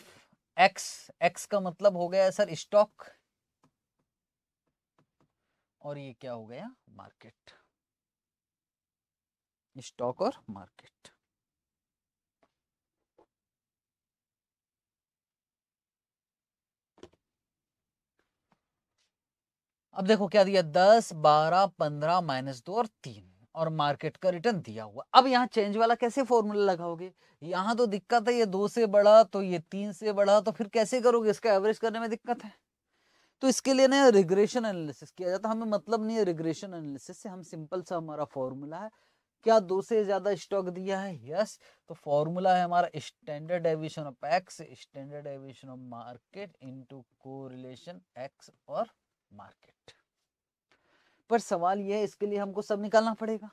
X X का मतलब हो गया है सर स्टॉक और ये क्या हो गया मार्केट स्टॉक और मार्केट अब देखो क्या दिया दस बारह पंद्रह माइनस दो और तीन और मार्केट का रिटर्न दिया हुआ अब यहाँ चेंज वाला कैसे फॉर्मूला लगाओगे यहाँ तो दिक्कत है ये दो से बढ़ा तो ये तीन से बढ़ा तो फिर कैसे करोगे इसका एवरेज करने में दिक्कत है तो इसके लिए ना रिग्रेशन एनालिसिस किया जाता हमें मतलब नहीं है रिग्रेशन एनालिसिस से हम सिंपल सा हमारा फॉर्मूला है क्या दो से ज्यादा स्टॉक दिया है यस तो फॉर्मूला है हमारा standard deviation of X standard deviation of market into correlation X और मार्केट पर सवाल यह है इसके लिए हमको सब निकालना पड़ेगा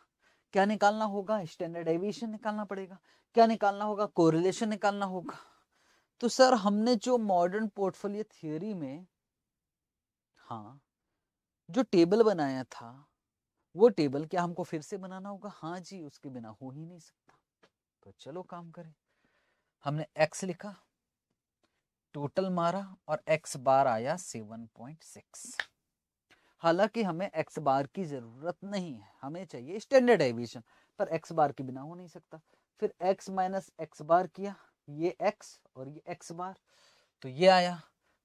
क्या निकालना होगा स्टैंडर्ड एविएशन निकालना पड़ेगा क्या निकालना होगा कोरिलेशन निकालना होगा तो सर हमने जो मॉडर्न पोर्टफोलियो थियोरी में हाँ जो टेबल बनाया था वो टेबल क्या हमको फिर से बनाना होगा हाँ जी उसके बिना हो ही नहीं सकता तो चलो काम करें हमने एक्स लिखा टोटल मारा और एक्स बार आया सेवन पॉइंट सिक्स हालांकि हमें एक्स बार की ज़रूरत नहीं है हमें चाहिए स्टैंडर्ड एविएशन पर एक्स बार के बिना हो नहीं सकता फिर एक्स माइनस एक्स बार किया ये एक्स और ये एक्स बार तो ये आया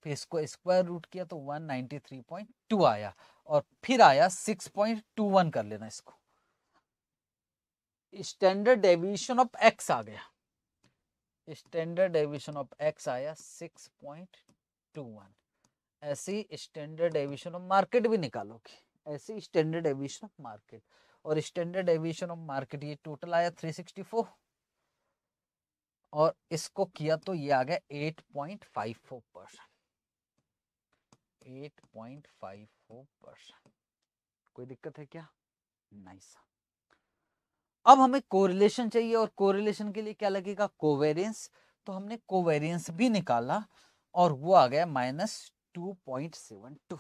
फिर इसको स्क्वायर रूट किया तो 193.2 आया और फिर आया 6.21 कर लेना इसको स्टैंडर्ड डेविएशन ऑफ एक्स आ गया स्टैंडर्ड डेविशन ऑफ एक्स आया सिक्स पॉइंट टू वन ऐसी स्टैंडर्ड डेविशन ऑफ मार्केट भी निकालोगे ऐसी स्टैंडर्ड डेविशन ऑफ मार्केट और स्टैंडर्ड डेविशन ऑफ मार्केट ये टोटल आया थ्री सिक्सटी फोर और इसको किया तो ये आ गया eight point five four percent eight point five four percent कोई दिक्कत है क्या नहीं सर अब हमें कोरिलेशन चाहिए और कोरिलेशन के लिए क्या लगेगा कोवेरियंस तो हमने कोवेरियंस भी निकाला और वो आ गया minus two point seven two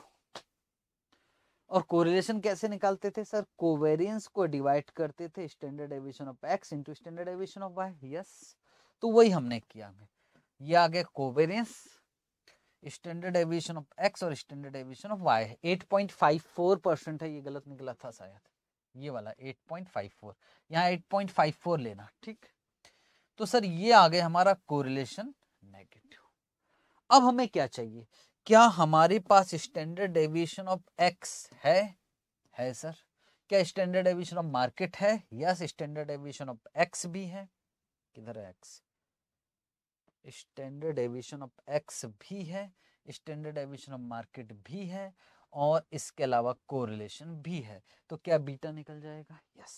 और कोरिलेशन कैसे निकालते थे सर कोवेरियंस को डिवाइड करते थे standard deviation of X into standard deviation of Y yes तो वही हमने किया हमें ये आ गया covariance standard deviation of X और standard deviation of Y four percent है ये गलत निकला था शायद ये वाला 8.54 पॉइंट यहाँ एट लेना ठीक तो सर ये आ गए हमारा कोरिलेशन नेगेटिव अब हमें क्या चाहिए क्या हमारे पास स्टैंडर्ड डेविएशन ऑफ एक्स है है सर क्या स्टैंडर्ड डेविएशन ऑफ मार्केट है yes standard deviation of X भी है किधर है X standard deviation of X भी है स्टैंडर्ड डेविएशन ऑफ मार्केट भी है और इसके अलावा कोरिलेशन भी है तो क्या बीटा निकल जाएगा yes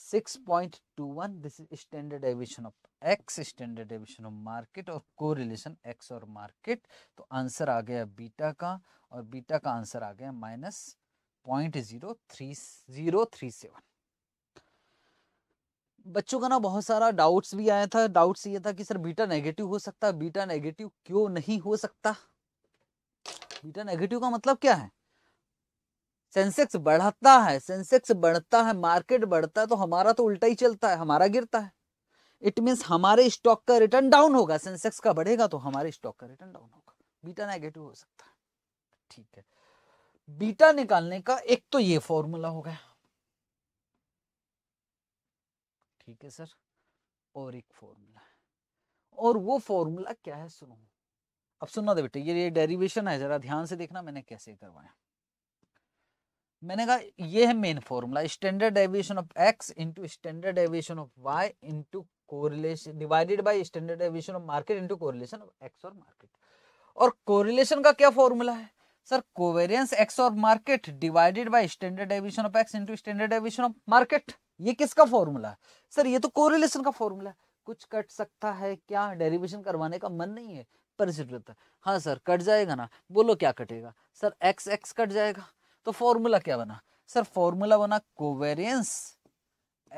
six point two one this is standard deviation of X standard deviation of market और कोरिलेशन एक्स और मार्केट तो आंसर आ गया बीटा का और बीटा का आंसर आ गया minus point zero three zero three seven बच्चों का ना बहुत सारा डाउट्स भी आया था डाउट्स ये था कि सर बीटा नेगेटिव हो सकता है बीटा नेगेटिव क्यों नहीं हो सकता बीटा नेगेटिव का मतलब क्या है सेंसेक्स बढ़ता है सेंसेक्स बढ़ता है मार्केट बढ़ता है तो हमारा तो उल्टा ही चलता है हमारा गिरता है इट मीन्स हमारे स्टॉक का रिटर्न डाउन होगा सेंसेक्स का बढ़ेगा तो हमारे स्टॉक का रिटर्न डाउन होगा बीटा नेगेटिव हो सकता है ठीक है बीटा निकालने का एक तो ये फॉर्मूला हो गया ठीक है सर और एक फॉर्मूला और वो फॉर्मूला क्या है सुनो अब सुनना दे बेटे ये ये डेरिवेशन है जरा ध्यान से देखना मैंने कैसे करवाया मैंने कहा ये है main formula standard deviation of X into standard deviation of Y into correlation divided by standard deviation of market into correlation of X और मार्केट और कोरिलेशन का क्या फॉर्मूला है सर कोवेरियंस एक्स और market divided by standard deviation of X into standard deviation of market ये किसका फॉर्मूला है सर ये तो कोरिलेशन का फॉर्मूला है कुछ कट सकता है क्या डेरिवेशन करवाने का मन नहीं है परिचित रहता है हाँ सर कट जाएगा ना बोलो क्या कटेगा सर एक्स एक्स कट जाएगा तो फॉर्मूला क्या बना सर फॉर्मूला बना कोवेरियंस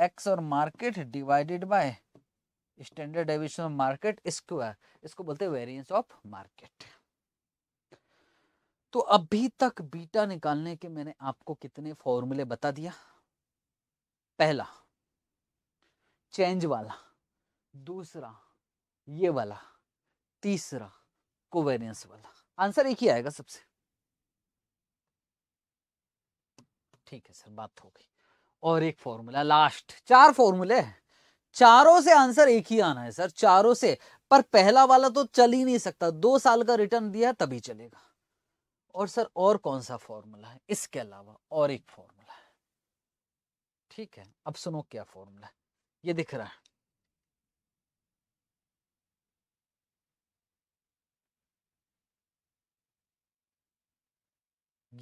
एक्स और market divided by standard deviation of market square इसको बोलते हैं वेरियंस ऑफ मार्केट तो अभी तक बीटा निकालने के मैंने आपको कितने फॉर्मूले बता दिया पहला चेंज वाला दूसरा ये वाला तीसरा कोवेरियंस वाला आंसर एक ही आएगा सबसे ठीक है सर बात हो गई और एक फॉर्मूला लास्ट चार फॉर्मूले हैं चारों से आंसर एक ही आना है सर चारों से पर पहला वाला तो चल ही नहीं सकता दो साल का रिटर्न दिया तभी चलेगा और सर और कौन सा फॉर्मूला है इसके अलावा और एक फॉर्मूला है ठीक है अब सुनो क्या फॉर्मूला है ये दिख रहा है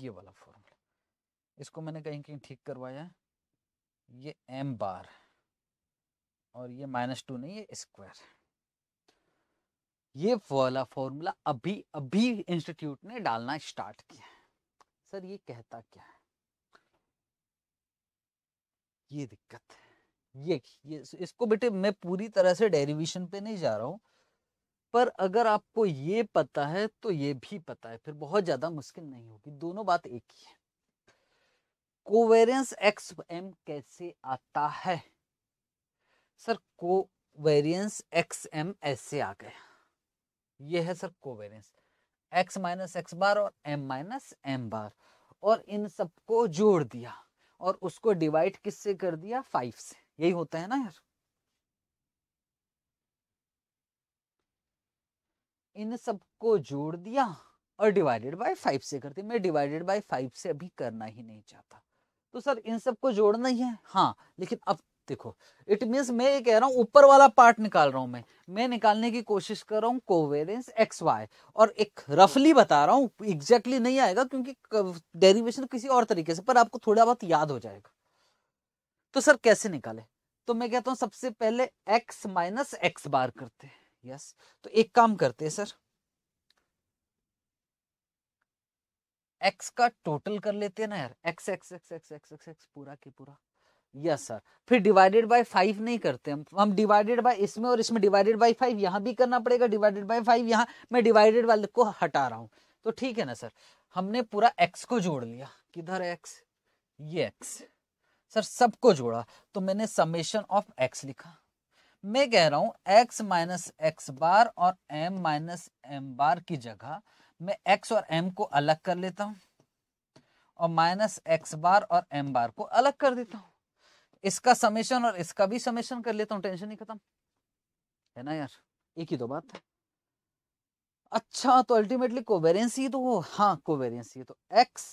ये वाला फॉर्मूला इसको मैंने कहीं कहीं ठीक करवाया ये एम बार और ये माइनस टू नहीं ये स्क्वायर ये वाला फॉर्मूला अभी अभी इंस्टीट्यूट ने डालना स्टार्ट किया है सर ये कहता क्या है ये दिक्कत है ये, ये इसको बेटे मैं पूरी तरह से डेरिवेशन पे नहीं जा रहा हूँ पर अगर आपको ये पता है तो ये भी पता है फिर बहुत ज्यादा मुश्किल नहीं होगी दोनों बात एक ही है कोवेरियंस एक्स एम कैसे आता है सर कोवेरियंस एक्स एम ऐसे आ गया ये है sir covariance X minus X bar और एम माइनस एम बार और इन सबको जोड़ दिया और उसको डिवाइड किससे कर दिया फाइव से यही होता है ना यार इन सबको जोड़ दिया और डिवाइडेड बाय फाइव से कर दिया मैं डिवाइडेड बाय फाइव से अभी करना ही नहीं चाहता तो सर इन सबको जोड़ना ही है हाँ लेकिन अब देखो इट मीन्स मैं ये कह रहा हूँ ऊपर वाला पार्ट निकाल रहा हूँ मैं मैं निकालने की कोशिश कर रहा हूँ कोवेरेंस एक्स वाई और एक रफली बता रहा हूँ एग्जैक्टली नहीं आएगा क्योंकि डेरिवेशन किसी और तरीके से पर आपको थोड़ा बहुत याद हो जाएगा तो सर कैसे निकाले तो मैं कहता हूँ सबसे पहले एक्स माइनस एक्स बार करते हैं यस तो एक काम करते हैं सर एक्स का टोटल कर लेते हैं ना यार X X X X X X X पूरा के पूरा यस सर फिर डिवाइडेड बाय फाइव नहीं करते हम हम डिवाइडेड बाय इसमें और इसमें डिवाइडेड बाय फाइव यहाँ भी करना पड़ेगा डिवाइडेड बाय फाइव यहाँ मैं डिवाइडेड वाले को हटा रहा हूँ तो ठीक है ना सर हमने पूरा एक्स को जोड़ लिया किधर एक्स ये एक्स सर सबको जोड़ा तो मैंने समेशन ऑफ एक्स लिखा मैं कह रहा हूं x माइनस एक्स बार और m माइनस एम बार की जगह मैं x और m को अलग कर लेता हूं और माइनस एक्स बार और m बार को अलग कर देता हूं इसका समेशन और इसका भी समेशन कर लेता हूं टेंशन नहीं खत्म है ना यार एक ही दो बात है अच्छा तो अल्टीमेटली कोवेरियंस ही तो हाँ कोवेरियंस ही तो x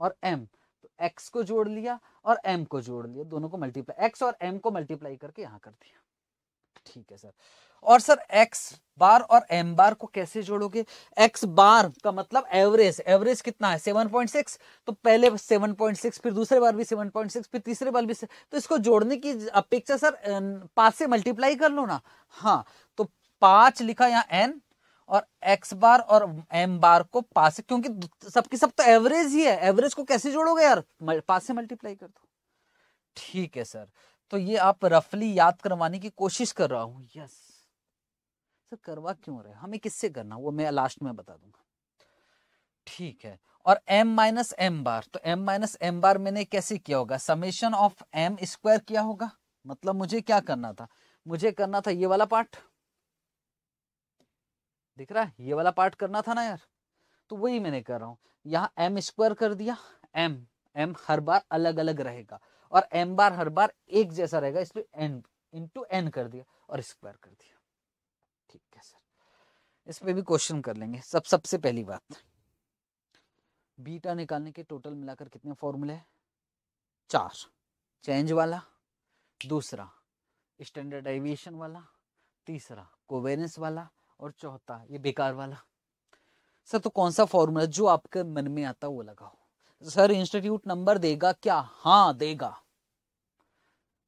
और m तो x को जोड़ लिया और m को जोड़ लिया दोनों को मल्टीप्लाई x और m को मल्टीप्लाई करके यहाँ कर दिया ठीक है सर और सर एक्स बार और एम बार को कैसे जोड़ोगे एक्स बार का मतलब एवरेज एवरेज कितना है सेवन पॉइंट सिक्स तो पहले सेवन पॉइंट सिक्स फिर दूसरे बार भी सेवन पॉइंट सिक्स फिर तीसरे बार भी तो इसको जोड़ने की अपेक्षा सर पांच से मल्टीप्लाई कर लो ना हाँ तो पांच लिखा यहाँ एन और एक्स बार और एम बार को पास क्योंकि सबकी सब तो एवरेज ही है एवरेज को कैसे जोड़ोगे यार पास से मल्टीप्लाई कर दो ठीक है सर तो ये आप रफली याद करवाने की कोशिश कर रहा हूं यस सर करवा क्यों रहे हमें किससे करना वो मैं लास्ट में बता दूंगा ठीक है और m माइनस एम बार तो m माइनस एम बार मैंने कैसे किया होगा समेशन ऑफ m स्क्वायर किया होगा मतलब मुझे क्या करना था मुझे करना था ये वाला पार्ट दिख रहा है ये वाला पार्ट करना था ना यार तो वही मैंने कर रहा हूं यहाँ एम स्क्वायर कर दिया एम एम हर बार अलग अलग रहेगा और एम बार हर बार एक जैसा रहेगा इसलिए एन इंटू एन कर दिया और स्क्वायर कर दिया ठीक है सर इस पर भी क्वेश्चन कर लेंगे सब सबसे पहली बात बीटा निकालने के टोटल मिलाकर कितने फॉर्मूले हैं चार चेंज वाला दूसरा स्टैंडर्डाइजेशन वाला तीसरा कोवेरेंस वाला और चौथा ये बेकार वाला सर तो कौन सा फॉर्मूला जो आपके मन में आता है वो लगाओ सर इंस्टीट्यूट नंबर देगा क्या हाँ देगा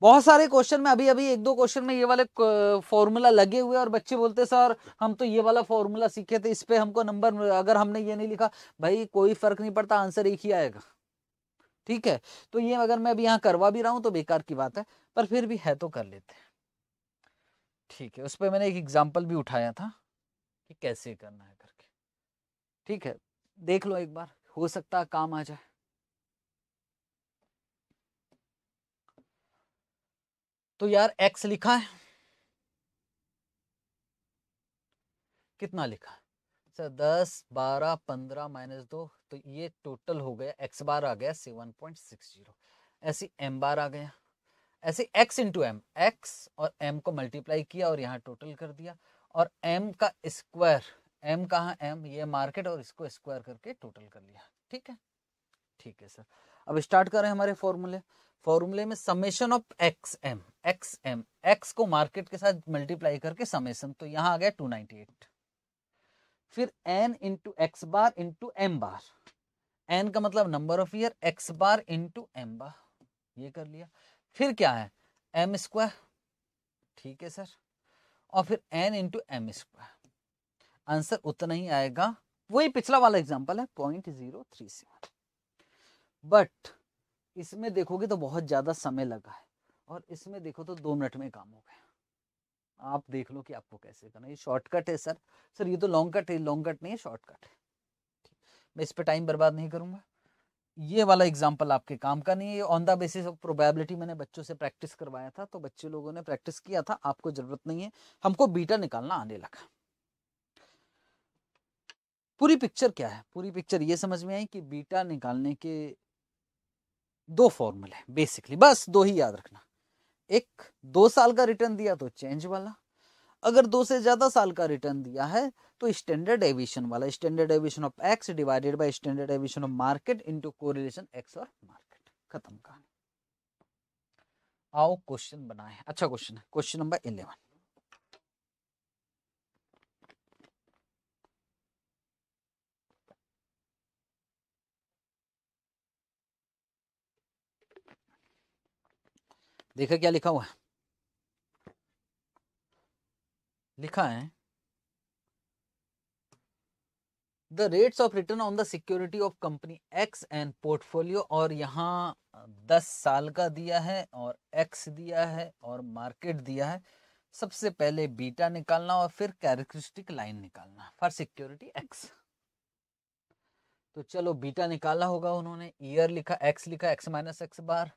बहुत सारे क्वेश्चन में अभी अभी एक दो क्वेश्चन में ये वाले फॉर्मूला लगे हुए और बच्चे बोलते सर हम तो ये वाला फॉर्मूला सीखे थे इस पर हमको नंबर अगर हमने ये नहीं लिखा भाई कोई फर्क नहीं पड़ता आंसर एक ही आएगा ठीक है तो ये अगर मैं अभी यहाँ करवा भी रहा हूँ तो बेकार की बात है पर फिर भी है तो कर लेते हैं ठीक है उस पर मैंने एक एग्जाम्पल भी उठाया था कि कैसे करना है करके ठीक है देख लो एक बार हो सकता काम आ जाए तो यार एक्स लिखा है कितना लिखा है सर दस बारह पंद्रह माइनस दो तो ये टोटल हो गया एक्स बार आ गया सेवन पॉइंट सिक्स जीरो ऐसे एम बार आ गया ऐसे x इंटू एम एक्स और m को मल्टीप्लाई किया और यहाँ टोटल कर दिया और m का स्क्वायर m कहाँ m ये मार्केट और इसको स्क्वायर करके टोटल कर लिया ठीक है ठीक है सर अब स्टार्ट करें हमारे फॉर्मूले फॉर्मूले में summation of X M X M X को मार्केट के साथ मल्टीप्लाई करके समेशन तो यहां आ गया 298 फिर N into X bar into M bar N का मतलब number of year X bar into M bar ये कर लिया फिर क्या है एम स्क्वायर ठीक है सर और फिर N into M square answer उतना ही आएगा वही पिछला वाला एग्जाम्पल है point zero three seven but इसमें देखोगे तो बहुत ज़्यादा समय लगा है और इसमें देखो तो दो मिनट में काम हो गया आप देख लो कि आपको कैसे करना ये शॉर्टकट है सर सर ये तो लॉन्ग कट है लॉन्ग कट नहीं है शॉर्टकट है मैं इस पर टाइम बर्बाद नहीं करूँगा ये वाला एग्जाम्पल आपके काम का नहीं है on the basis of probability मैंने बच्चों से प्रैक्टिस करवाया था तो बच्चे लोगों ने प्रैक्टिस किया था आपको जरूरत नहीं है हमको बीटा निकालना आने लगा पूरी पिक्चर क्या है पूरी पिक्चर ये समझ में आई कि बीटा निकालने के दो फॉर्मूल है बेसिकली बस दो ही याद रखना एक दो साल का रिटर्न दिया तो चेंज वाला अगर दो से ज्यादा साल का रिटर्न दिया है तो स्टैंडर्ड एविशन वाला standard deviation of X divided by standard deviation of market into correlation X और मार्केट खत्म कहानी आओ क्वेश्चन बनाए अच्छा क्वेश्चन है क्वेश्चन नंबर इलेवन देखा क्या लिखा हुआ है लिखा है the rates of return on the security of company X and portfolio और यहाँ दस साल का दिया है और एक्स दिया है और मार्केट दिया है सबसे पहले बीटा निकालना और फिर कैरेक्टरिस्टिक लाइन निकालना फॉर सिक्योरिटी एक्स तो चलो बीटा निकाला होगा उन्होंने ईयर लिखा एक्स लिखा X minus X bar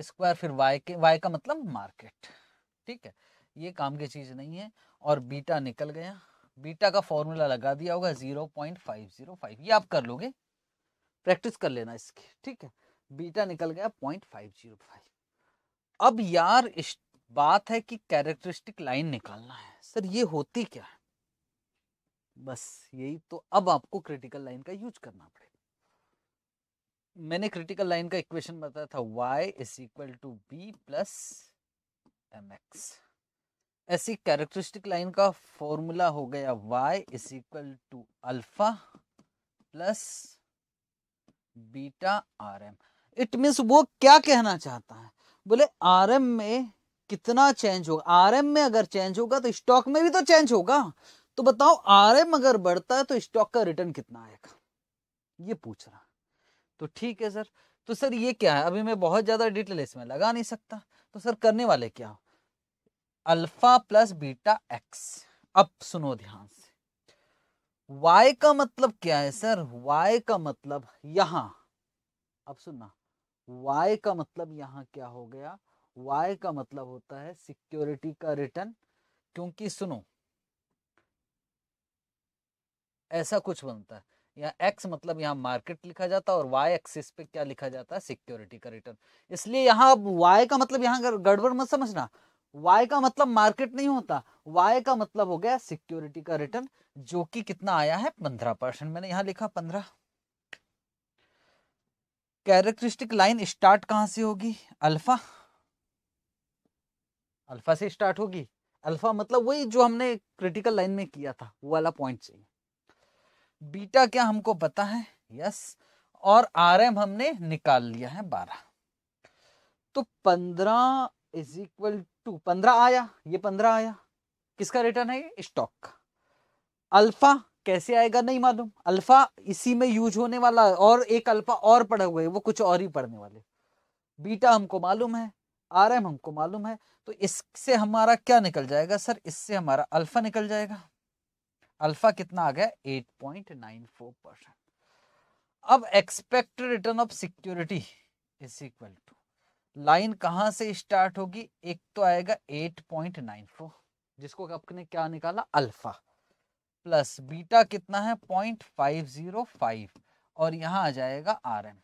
square फिर वाई के वाई का मतलब मार्केट ठीक है ये काम की चीज़ नहीं है और बीटा निकल गया बीटा का फॉर्मूला लगा दिया होगा zero point five zero five ये आप कर लोगे प्रैक्टिस कर लेना इसकी ठीक है बीटा निकल गया पॉइंट फाइव जीरो फाइव अब यार बात है कि कैरेक्टरिस्टिक लाइन निकालना है सर ये होती क्या है बस यही तो अब आपको क्रिटिकल लाइन का यूज करना पड़ेगा मैंने क्रिटिकल लाइन का इक्वेशन बताया था Y is equal to B plus M X ऐसी कैरेक्टरिस्टिक लाइन का फॉर्मूला हो गया Y is equal to alpha plus beta R M it means वो क्या कहना चाहता है बोले आर एम में कितना चेंज होगा आर एम में अगर चेंज होगा तो स्टॉक में भी तो चेंज होगा तो बताओ आर एम अगर बढ़ता है तो स्टॉक का रिटर्न कितना आएगा ये पूछ रहा तो ठीक है सर तो सर ये क्या है अभी मैं बहुत ज़्यादा डिटेल इसमें लगा नहीं सकता तो सर करने वाले क्या हो अल्फा प्लस बीटा एक्स अब सुनो ध्यान से y का मतलब क्या है सर y का मतलब यहां अब सुनना y का मतलब यहां क्या हो गया y का मतलब होता है सिक्योरिटी का रिटर्न क्योंकि सुनो ऐसा कुछ बनता है यहाँ एक्स मतलब यहाँ मार्केट लिखा जाता है और वाई एक्सिस पे क्या लिखा जाता है सिक्योरिटी का रिटर्न इसलिए यहाँ अब वाई का मतलब यहाँ गड़बड़ मत समझना वाई का मतलब मार्केट नहीं होता वाई का मतलब हो गया सिक्योरिटी का रिटर्न जो कि कितना आया है पंद्रह परसेंट मैंने यहाँ लिखा पंद्रह कैरेक्टरिस्टिक लाइन स्टार्ट कहां से होगी अल्फा अल्फा से स्टार्ट होगी अल्फा मतलब वही जो हमने क्रिटिकल लाइन में किया था वो वाला पॉइंट चाहिए बीटा क्या हमको पता है यस और आर एम हमने निकाल लिया है बारह तो पंद्रह इज इक्वल टू पंद्रह आया ये पंद्रह आया किसका रिटर्न है ये स्टॉक का अल्फा कैसे आएगा नहीं मालूम अल्फा इसी में यूज होने वाला और एक अल्फा और पढ़े हुए वो कुछ और ही पढ़ने वाले बीटा हमको मालूम है आर एम हमको मालूम है तो इससे हमारा क्या निकल जाएगा सर इससे हमारा अल्फा निकल जाएगा अल्फा कितना आ गया 8.94 परसेंट अब expected return of security is equal to line कहां से स्टार्ट होगी एक तो आएगा 8.94 जिसको आपने क्या निकाला अल्फा प्लस बीटा कितना है 0.505 और यहां आ जाएगा आर एम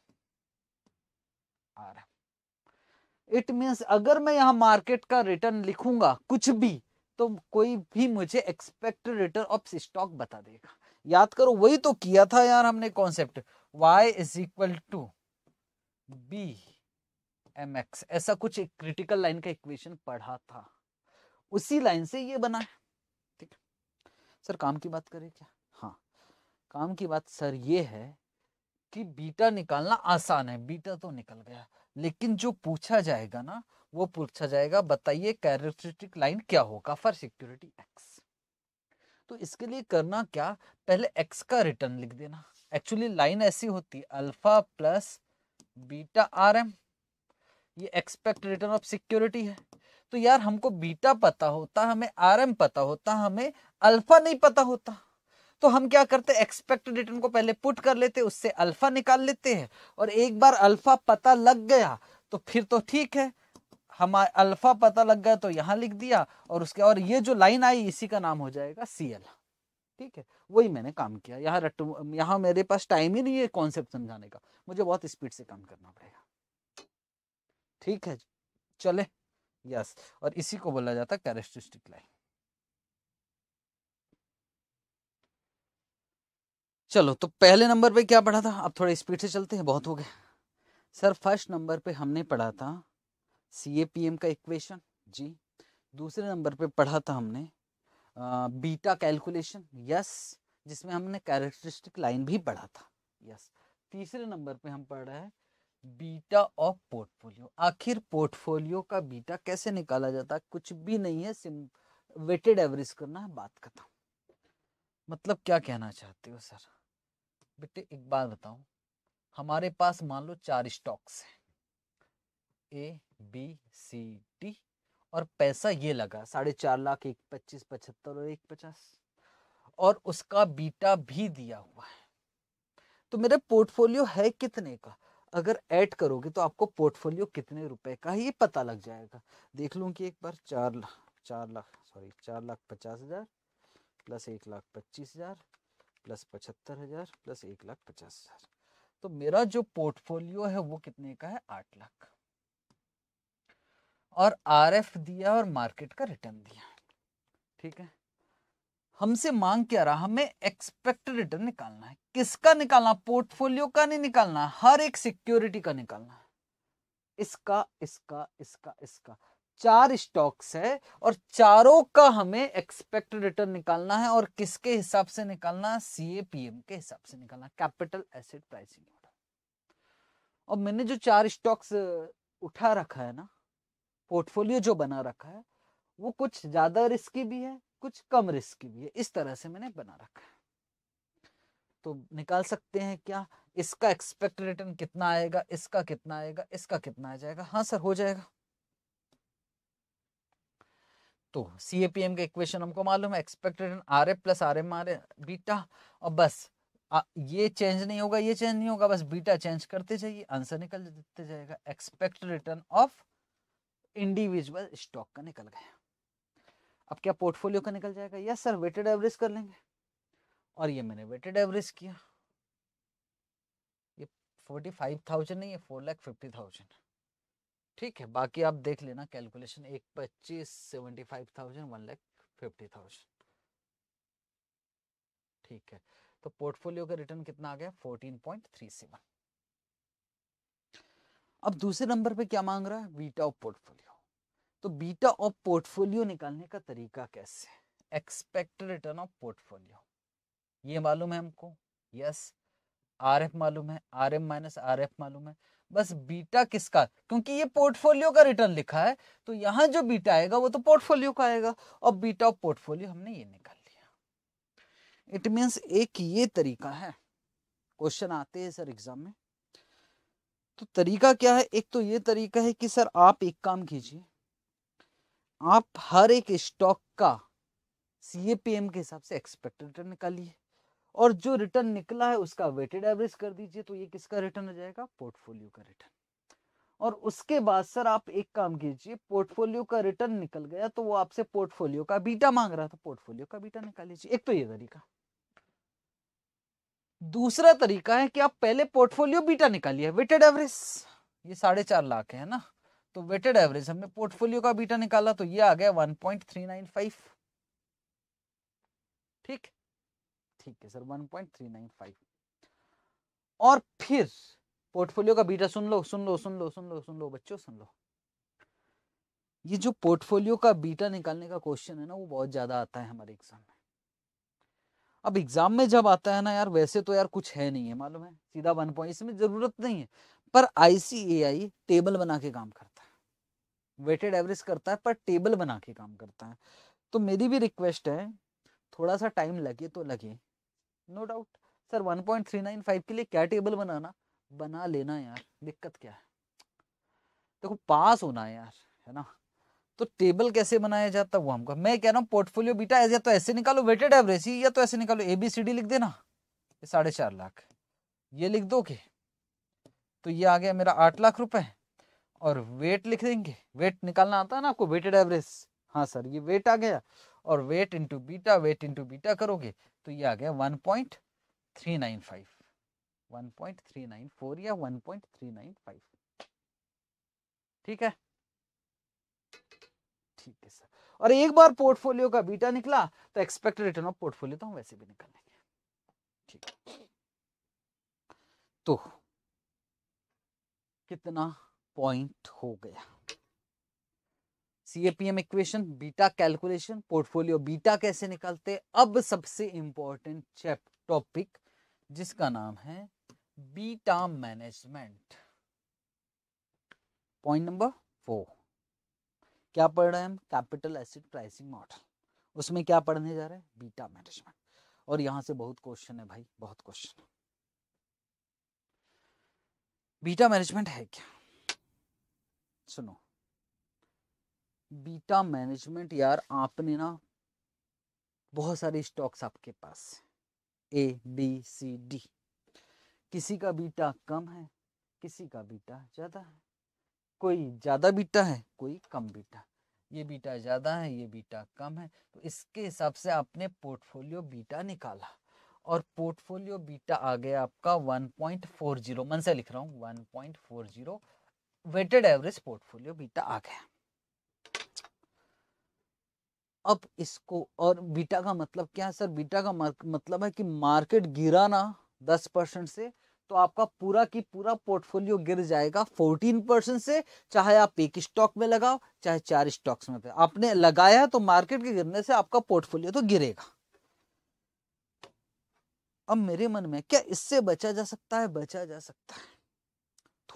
इट मीन्स अगर मैं यहां मार्केट का रिटर्न लिखूंगा कुछ भी तो कोई भी मुझे एक्सपेक्ट रिटर्न ऑफ स्टॉक बता देगा याद करो वही तो किया था यार हमने concept y is equal to B M X ऐसा कुछ एक क्रिटिकल लाइन का इक्वेशन पढ़ा था उसी लाइन से ये बना है ठीक है सर काम की बात करें क्या हाँ काम की बात सर ये है कि बीटा निकालना आसान है बीटा तो निकल गया लेकिन जो पूछा जाएगा ना वो पूछा जाएगा बताइए कैरेक्टरिस्टिक लाइन क्या होगा फॉर सिक्योरिटी एक्स तो इसके लिए करना क्या पहले एक्स का रिटर्न लिख देना एक्चुअली लाइन ऐसी होती है alpha plus beta R M ये एक्सपेक्ट रिटर्न ऑफ सिक्योरिटी है तो यार हमको बीटा पता होता हमें आर एम पता होता हमें अल्फा नहीं पता होता तो हम क्या करते हैं एक्सपेक्टेड रिटर्न को पहले पुट कर लेते उससे अल्फा निकाल लेते हैं और एक बार अल्फा पता लग गया तो फिर तो ठीक है हमारा अल्फा पता लग गया तो यहाँ लिख दिया और उसके और ये जो लाइन आई इसी का नाम हो जाएगा सी एल ठीक है वही मैंने काम किया यहाँ रट्टू यहाँ मेरे पास टाइम ही नहीं है कॉन्सेप्ट समझाने का मुझे बहुत स्पीड से काम करना पड़ेगा ठीक है चले यस और इसी को बोला जाता है कैरेस्टिस्टिक लाइन चलो तो पहले नंबर पे क्या पढ़ा था अब थोड़ा स्पीड से चलते हैं बहुत हो गया सर फर्स्ट नंबर पे हमने पढ़ा था सी ए पी एम का इक्वेशन जी दूसरे नंबर पे पढ़ा था हमने आ, बीटा कैलकुलेशन यस जिसमें हमने कैरेक्टरिस्टिक लाइन भी पढ़ा था यस तीसरे नंबर पे हम पढ़ रहे हैं बीटा ऑफ पोर्टफोलियो आखिर पोर्टफोलियो का बीटा कैसे निकाला जाता है कुछ भी नहीं है सिम वेटेड एवरेज करना है बात करता हूँ मतलब क्या कहना चाहते हो सर बेटे एक बात बताऊं हमारे पास मान लो चार स्टॉक्स हैं ए बी सी डी और पैसा ये लगा साढ़े चार लाख एक पच्चीस पचहत्तर और एक पचास और उसका बीटा भी दिया हुआ है तो मेरा पोर्टफोलियो है कितने का अगर ऐड करोगे तो आपको पोर्टफोलियो कितने रुपए का ये पता लग जाएगा देख लूँ कि एक बार चार लाख चार लाख सॉरी चार लाख पचास हज़ार प्लस एक लाख पच्चीस हज़ार प्लस पचहत्तर हजार प्लस एक लाख पचास हजार तो मेरा जो पोर्टफोलियो है वो कितने का है आठ लाख और आरएफ दिया और मार्केट का रिटर्न दिया ठीक है हमसे मांग क्या रहा हमें एक्सपेक्ट रिटर्न निकालना है किसका निकालना पोर्टफोलियो का नहीं निकालना हर एक सिक्योरिटी का निकालना है इसका इसका इसका इसका चार स्टॉक्स है और चारों का हमें एक्सपेक्टेड रिटर्न निकालना है और किसके हिसाब से निकालना है एम के हिसाब से निकालना कैपिटल एसेट प्राइसिंग और मैंने जो चार स्टॉक्स उठा रखा है ना पोर्टफोलियो जो बना रखा है वो कुछ ज्यादा रिस्की भी है कुछ कम रिस्की भी है इस तरह से मैंने बना रखा है तो निकाल सकते हैं क्या इसका एक्सपेक्ट रिटर्न कितना आएगा इसका कितना आएगा इसका कितना आ जाएगा हाँ सर हो जाएगा तो सी ए पी एम का इक्वेशन हमको मालूम है expected R F plus R M R beta और बस आ, ये चेंज नहीं होगा ये चेंज नहीं होगा बस बीटा चेंज करते जाइए आंसर निकल देते जाएगा expect return of individual stock का निकल गया अब क्या पोर्टफोलियो का निकल जाएगा यस सर वेटेड एवरेज कर लेंगे और ये मैंने वेटेड एवरेज किया ये फोर्टी फाइव थाउजेंड नहीं है फोर लैख फिफ्टी थाउजेंड ठीक है बाकी आप देख लेना कैलकुलेशन एक पच्चीस seventy five thousand one lakh fifty thousand ठीक है तो पोर्टफोलियो का रिटर्न कितना आ गया फोर्टीन पॉइंट थ्री सेवन अब दूसरे नंबर पे क्या मांग रहा है बीटा ऑफ पोर्टफोलियो तो बीटा ऑफ पोर्टफोलियो निकालने का तरीका कैसे एक्सपेक्टेड रिटर्न ऑफ पोर्टफोलियो ये मालूम है हमको यस आर एफ मालूम है R M minus R F मालूम है बस बीटा किसका क्योंकि ये पोर्टफोलियो का रिटर्न लिखा है तो यहां जो बीटा आएगा वो तो पोर्टफोलियो का आएगा और बीटा ऑफ पोर्टफोलियो हमने ये निकाल लिया इट मीन एक ये तरीका है क्वेश्चन आते हैं सर एग्जाम में तो तरीका क्या है एक तो ये तरीका है कि सर आप एक काम कीजिए आप हर एक स्टॉक का सीएपीएम के हिसाब से एक्सपेक्टेड रिटर्न निकालिए और जो रिटर्न निकला है उसका वेटेड एवरेज कर दीजिए तो ये किसका रिटर्न हो जाएगा पोर्टफोलियो का रिटर्न और उसके बाद सर आप एक काम कीजिए पोर्टफोलियो का रिटर्न निकल गया तो वो आपसे पोर्टफोलियो का बीटा मांग रहा था पोर्टफोलियो का बीटा निकाल लीजिए एक तो ये तरीका दूसरा तरीका है कि आप पहले पोर्टफोलियो बीटा निकालिए वेटेड एवरेज ये साढ़े चार लाख है ना तो वेटेड एवरेज हमने पोर्टफोलियो का बीटा निकाला तो ये आ गया वन ठीक ठीक है सर 1.395 और फिर पोर्टफोलियो का बीटा सुन लो सुन लो सुन लो सुन लो सुन लो बच्चों सुन लो ये जो पोर्टफोलियो का बीटा निकालने का क्वेश्चन है ना वो बहुत ज्यादा आता है हमारे एग्जाम में अब एग्जाम में जब आता है ना यार वैसे तो यार कुछ है नहीं है मालूम है सीधा वन पॉइंट इसमें जरूरत नहीं है पर आईसीएआई टेबल बना के काम करता है वेटेड एवरेज करता है पर टेबल बना के काम करता है तो मेरी भी रिक्वेस्ट है थोड़ा सा टाइम लगे तो लगे नो डाउट सर 1.395 के लिए क्या टेबल बनाना बना लेना यार दिक्कत क्या है देखो तो पास होना है यार है ना तो टेबल कैसे बनाया जाता वो हमको मैं कह रहा हूँ पोर्टफोलियो बीटा या तो ऐसे निकालो वेटेड एवरेज ही या तो ऐसे निकालो ए बी सी डी लिख देना साढ़े चार लाख ये लिख दो के तो ये आ गया मेरा आठ लाख रुपए और वेट लिख देंगे वेट निकालना आता है ना आपको वेटेड एवरेज हाँ सर ये वेट आ गया और weight into beta weight into beta करोगे तो ये आ गया nine five three nine four या one point three nine five ठीक है ठीक है सर और एक बार पोर्टफोलियो का बीटा निकला तो एक्सपेक्टेड रिटर्न ऑफ पोर्टफोलियो तो हम वैसे भी निकाल लेंगे ठीक तो कितना पॉइंट हो गया CAPM equation beta calculation portfolio beta कैसे निकालते अब सबसे इंपॉर्टेंट चैप टॉपिक जिसका नाम है beta management point number four क्या पढ़ रहे हैं हम कैपिटल एसिड प्राइसिंग मॉडल उसमें क्या पढ़ने जा रहे हैं बीटा मैनेजमेंट और यहां से बहुत क्वेश्चन है भाई बहुत क्वेश्चन बीटा मैनेजमेंट है क्या सुनो बीटा मैनेजमेंट यार आपने ना बहुत सारे स्टॉक्स आपके पास ए बी सी डी किसी का बीटा कम है किसी का बीटा ज़्यादा है कोई ज़्यादा बीटा है कोई कम बीटा ये बीटा ज़्यादा है ये बीटा कम है तो इसके हिसाब से आपने पोर्टफोलियो बीटा निकाला और पोर्टफोलियो बीटा आ गया आपका 1.40 मन से लिख रहा हूँ 1.40 वेटेड एवरेज पोर्टफोलियो बीटा आ गया अब इसको और बीटा का मतलब क्या है सर बीटा का मतलब है कि मार्केट गिरा ना दस परसेंट से तो आपका पूरा की पूरा पोर्टफोलियो गिर जाएगा फोर्टीन परसेंट से चाहे आप एक स्टॉक में लगाओ चाहे चार स्टॉक्स में आपने लगाया तो मार्केट के गिरने से आपका पोर्टफोलियो तो गिरेगा अब मेरे मन में क्या इससे बचा जा सकता है बचा जा सकता है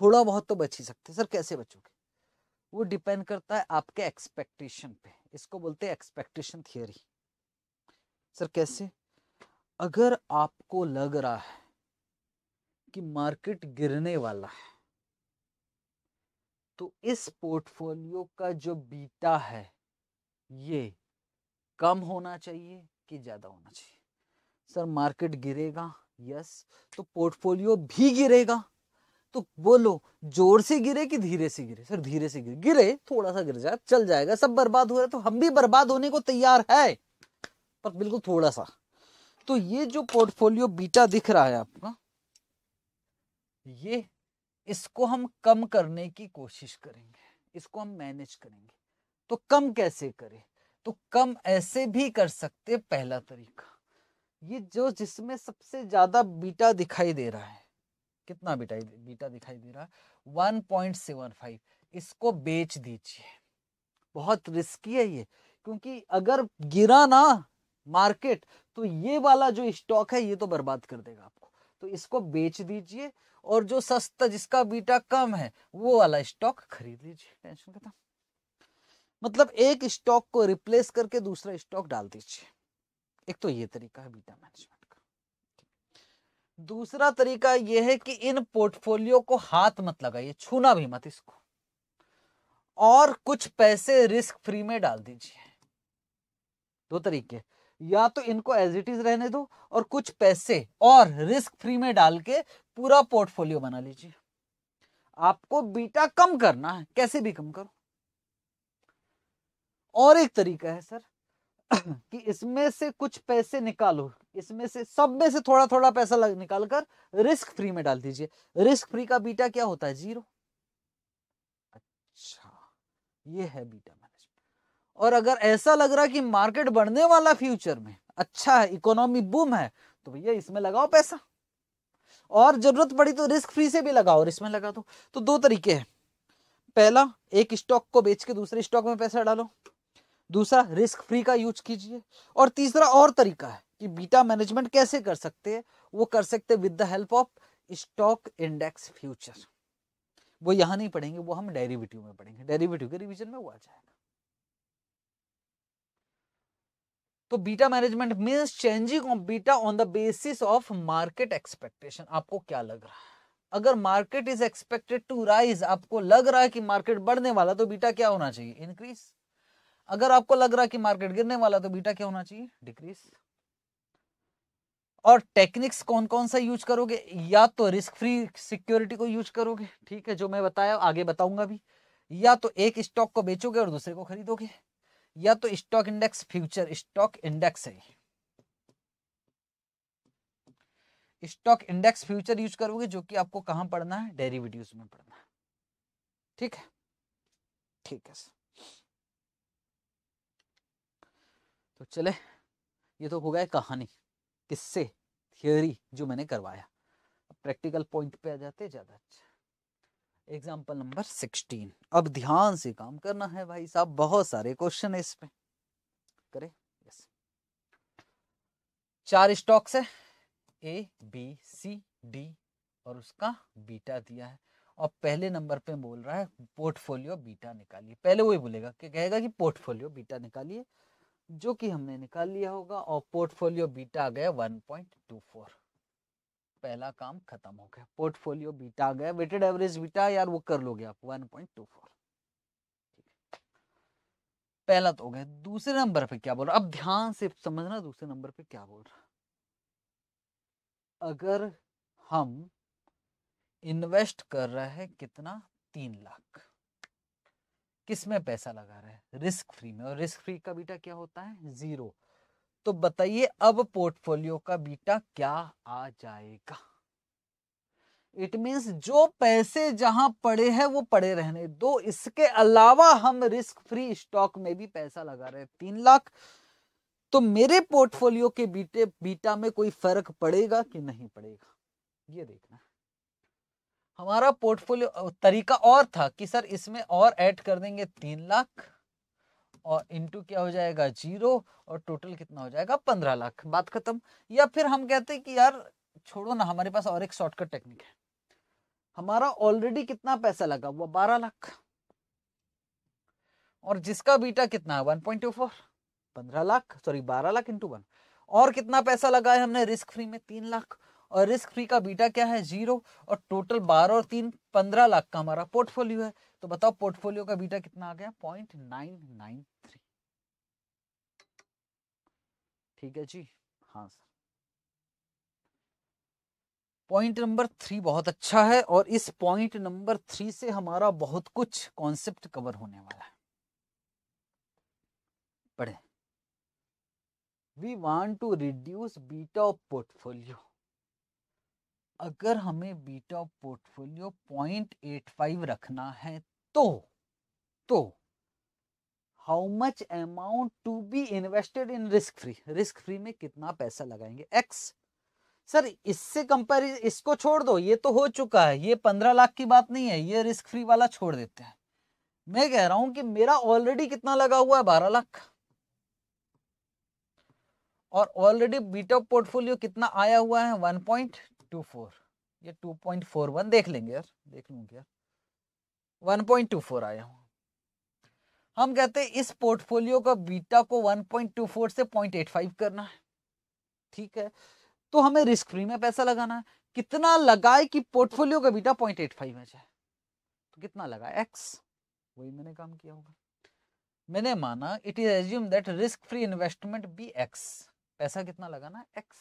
थोड़ा बहुत तो बच ही सकते सर कैसे बचोगे वो डिपेंड करता है आपके एक्सपेक्टेशन पे इसको बोलते हैं एक्सपेक्टेशन थियोरी सर कैसे अगर आपको लग रहा है कि मार्केट गिरने वाला है तो इस पोर्टफोलियो का जो बीटा है ये कम होना चाहिए कि ज़्यादा होना चाहिए सर मार्केट गिरेगा यस तो पोर्टफोलियो भी गिरेगा तो बोलो जोर से गिरे कि धीरे से गिरे सर धीरे से गिरे गिरे थोड़ा सा गिर जाए चल जाएगा सब बर्बाद हो रहा है तो हम भी बर्बाद होने को तैयार है पर बिल्कुल थोड़ा सा तो ये जो पोर्टफोलियो बीटा दिख रहा है आपका ये इसको हम कम करने की कोशिश करेंगे इसको हम मैनेज करेंगे तो कम कैसे करें तो कम ऐसे भी कर सकते पहला तरीका ये जो जिसमें सबसे ज्यादा बीटा दिखाई दे रहा है कितना बीटा बीटा दिखाई दे रहा वन पॉइंट सेवन फाइव इसको बेच दीजिए बहुत रिस्की है ये क्योंकि अगर गिरा ना मार्केट तो ये वाला जो स्टॉक है ये तो बर्बाद कर देगा आपको तो इसको बेच दीजिए और जो सस्ता जिसका बीटा कम है वो वाला स्टॉक खरीद लीजिए टेंशन खत्म मतलब एक स्टॉक को रिप्लेस करके दूसरा स्टॉक डाल दीजिए एक तो ये तरीका है बीटा मैनेजमेंट दूसरा तरीका यह है कि इन पोर्टफोलियो को हाथ मत लगाइए छूना भी मत इसको और कुछ पैसे रिस्क फ्री में डाल दीजिए दो तरीके या तो इनको एज इट इज रहने दो और कुछ पैसे और रिस्क फ्री में डाल के पूरा पोर्टफोलियो बना लीजिए आपको बीटा कम करना है कैसे भी कम करो और एक तरीका है सर कि इसमें से कुछ पैसे निकालो इसमें से सब में से थोड़ा थोड़ा पैसा निकालकर रिस्क फ्री में डाल दीजिए रिस्क फ्री का बीटा क्या होता है जीरो अच्छा ये है बीटा मैनेजमेंट और अगर ऐसा लग रहा कि मार्केट बढ़ने वाला फ्यूचर में अच्छा है इकोनॉमी बूम है तो भैया इसमें लगाओ पैसा और जरूरत पड़ी तो रिस्क फ्री से भी लगाओ और इसमें लगा दो तो दो तरीके हैं पहला एक स्टॉक को बेच के दूसरे स्टॉक में पैसा डालो दूसरा रिस्क फ्री का यूज कीजिए और तीसरा और तरीका है कि बीटा मैनेजमेंट कैसे कर सकते हैं वो कर सकते with the help of stock index future वो यहां नहीं पढ़ेंगे वो हम डेरिवेटिव में पढ़ेंगे डेरिवेटिव के रिवीजन में वो आ जाएगा तो beta management means changing of beta on the basis of market expectation आपको क्या लग रहा है अगर market is expected to rise आपको लग रहा है कि मार्केट बढ़ने वाला तो बीटा क्या होना चाहिए इंक्रीज अगर आपको लग रहा कि मार्केट गिरने वाला तो बीटा क्या होना चाहिए डिक्रीज और टेक्निक्स कौन कौन सा यूज करोगे या तो रिस्क फ्री सिक्योरिटी को यूज करोगे ठीक है जो मैं बताया आगे बताऊंगा भी या तो एक स्टॉक को बेचोगे और दूसरे को खरीदोगे या तो stock index future stock index है स्टॉक इंडेक्स फ्यूचर यूज करोगे जो कि आपको कहां पढ़ना है डेरिवेटिव्स में पढ़ना है ठीक है ठीक है सर तो चले ये तो हो गया कहानी किससे थियोरी जो मैंने करवाया प्रैक्टिकल पॉइंट पे आ जाते ज़्यादा अच्छा एग्जाम्पल नंबर सिक्सटीन अब ध्यान से काम करना है भाई साहब बहुत सारे क्वेश्चन है इसमें करें यस चार स्टॉक्स है ए बी सी डी और उसका बीटा दिया है और पहले नंबर पे बोल रहा है पोर्टफोलियो बीटा निकालिए पहले वही बोलेगा कि कहेगा कि पोर्टफोलियो बीटा निकालिए जो कि हमने निकाल लिया होगा और पोर्टफोलियो बीटा आ गया 1.24 पहला काम खत्म हो गया पोर्टफोलियो बीटा आ गया वेटेड एवरेज बीटा यार वो कर लोगे आप 1.24 पहला तो हो गया दूसरे नंबर पे क्या बोल रहा अब ध्यान से समझना दूसरे नंबर पे क्या बोल रहा अगर हम इन्वेस्ट कर रहे हैं कितना तीन लाख किस में पैसा लगा रहा है रिस्क फ्री में और रिस्क फ्री का बीटा क्या होता है जीरो तो बताइए अब पोर्टफोलियो का बीटा क्या आ जाएगा इट मीन्स जो पैसे जहां पड़े हैं वो पड़े रहने दो इसके अलावा हम रिस्क फ्री स्टॉक में भी पैसा लगा रहे हैं तीन लाख तो मेरे पोर्टफोलियो के बीटे बीटा में कोई फर्क पड़ेगा कि नहीं पड़ेगा ये देखना है हमारा पोर्टफोलियो तरीका और था कि सर इसमें और ऐड कर देंगे तीन लाख और इनटू क्या हो जाएगा जीरो और टोटल कितना हो जाएगा पंद्रह लाख बात खत्म या फिर हम कहते हैं कि यार छोड़ो ना हमारे पास और एक शॉर्टकट टेक्निक है हमारा ऑलरेडी कितना पैसा लगा हुआ बारह लाख और जिसका बीटा कितना है वन पॉइंट टू फोर पंद्रह लाख सॉरी बारह लाख इंटू वन और कितना पैसा लगा है हमने रिस्क फ्री में तीन लाख और रिस्क फ्री का बीटा क्या है जीरो और टोटल बारह और तीन पंद्रह लाख का हमारा पोर्टफोलियो है तो बताओ पोर्टफोलियो का बीटा कितना आ गया पॉइंट नाइन नाइन थ्री ठीक है जी हाँ सर पॉइंट नंबर थ्री बहुत अच्छा है और इस पॉइंट नंबर थ्री से हमारा बहुत कुछ कॉन्सेप्ट कवर होने वाला है पढ़े we want to reduce beta of portfolio अगर हमें beta portfolio point eight five रखना है तो तो how much amount to be invested in risk free risk free में कितना पैसा लगाएंगे एक्स सर इससे कंपेयर इसको छोड़ दो ये तो हो चुका है ये पंद्रह लाख की बात नहीं है ये रिस्क फ्री वाला छोड़ देते हैं मैं कह रहा हूं कि मेरा ऑलरेडी कितना लगा हुआ है बारह लाख और ऑलरेडी बीटा पोर्टफोलियो कितना आया हुआ है वन पॉइंट टू फोर ये टू पॉइंट फोर वन देख लेंगे यार देख लूँगी यार वन पॉइंट टू फोर आया हूँ हम कहते हैं इस पोर्टफोलियो का बीटा को वन पॉइंट टू फोर से पॉइंट एट फाइव करना है ठीक है तो हमें रिस्क फ्री में पैसा लगाना है कितना लगाए कि पोर्टफोलियो का बीटा पॉइंट एट फाइव में जाए तो कितना लगाए एक्स वही मैंने काम किया होगा मैंने माना it is assume that risk free investment B X पैसा कितना लगाना एक्स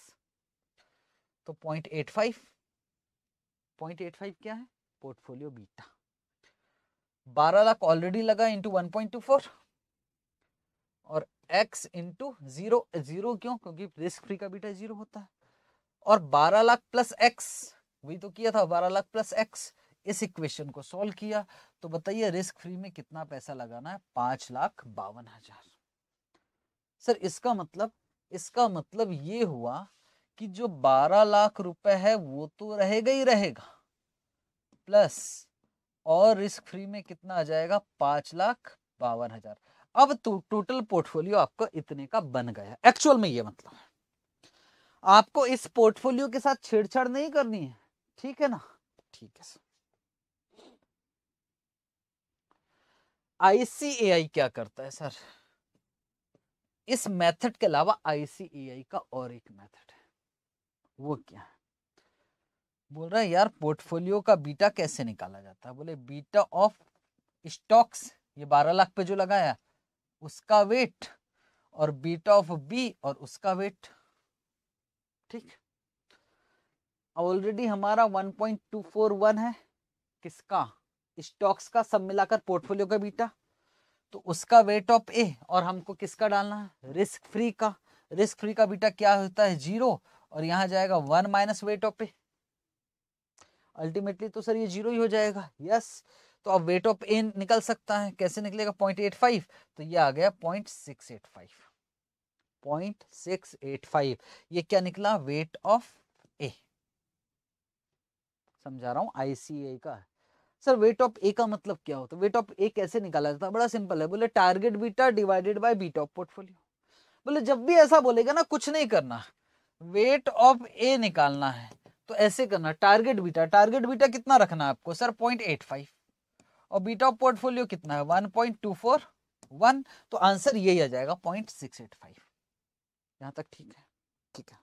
तो 0.85 0.85 क्या है पोर्टफोलियो बीटा 12 लाख ऑलरेडी लगा इंटू वन और x इंटू जीरो जीरो क्यों क्योंकि रिस्क फ्री का बीटा जीरो होता है और 12 लाख प्लस x वही तो किया था 12 लाख प्लस x इस इक्वेशन को सॉल्व किया तो बताइए रिस्क फ्री में कितना पैसा लगाना है पांच लाख बावन हजार सर इसका मतलब इसका मतलब ये हुआ कि जो बारह लाख रुपए है वो तो रहेगा ही रहेगा प्लस और रिस्क फ्री में कितना आ जाएगा पांच लाख बावन हजार अब तो टोटल पोर्टफोलियो आपको इतने का बन गया एक्चुअल में ये मतलब है आपको इस पोर्टफोलियो के साथ छेड़छाड़ नहीं करनी है ठीक है ना ठीक है आईसीएआई क्या करता है सर इस मेथड के अलावा आईसीएआई का और एक मेथड है वो क्या है बोल रहे है यार पोर्टफोलियो का बीटा कैसे निकाला जाता है बोले बीटा ऑफ स्टॉक्स ये बारह लाख पे जो लगाया उसका वेट और बीटा ऑफ बी और उसका वेट ठीक ऑलरेडी हमारा 1.241 है किसका स्टॉक्स का सब मिलाकर पोर्टफोलियो का बीटा तो उसका वेट ऑफ ए और हमको किसका डालना है रिस्क फ्री का रिस्क फ्री का बीटा क्या होता है जीरो और यहां जाएगा one minus weight of A ultimately तो सर ये जीरो ही हो जाएगा यस तो अब वेट ऑफ ए निकल सकता है कैसे निकलेगा पॉइंट एट फाइव तो ये आ गया point six eight five point six eight five ये क्या निकला वेट ऑफ ए समझा रहा हूं आईसीए का सर वेट ऑफ ए का मतलब क्या होता है वेट ऑफ ए कैसे निकाला जाता है बड़ा सिंपल है बोले target beta divided by beta of portfolio बोले जब भी ऐसा बोलेगा ना कुछ नहीं करना वेट ऑफ ए निकालना है तो ऐसे करना टारगेट बीटा टारगेट बीटा कितना रखना है आपको सर पॉइंट एट फाइव और बीटा ऑफ पोर्टफोलियो कितना है one point two four one तो आंसर यही आ जाएगा पॉइंट सिक्स एट फाइव यहां तक ठीक है ठीक है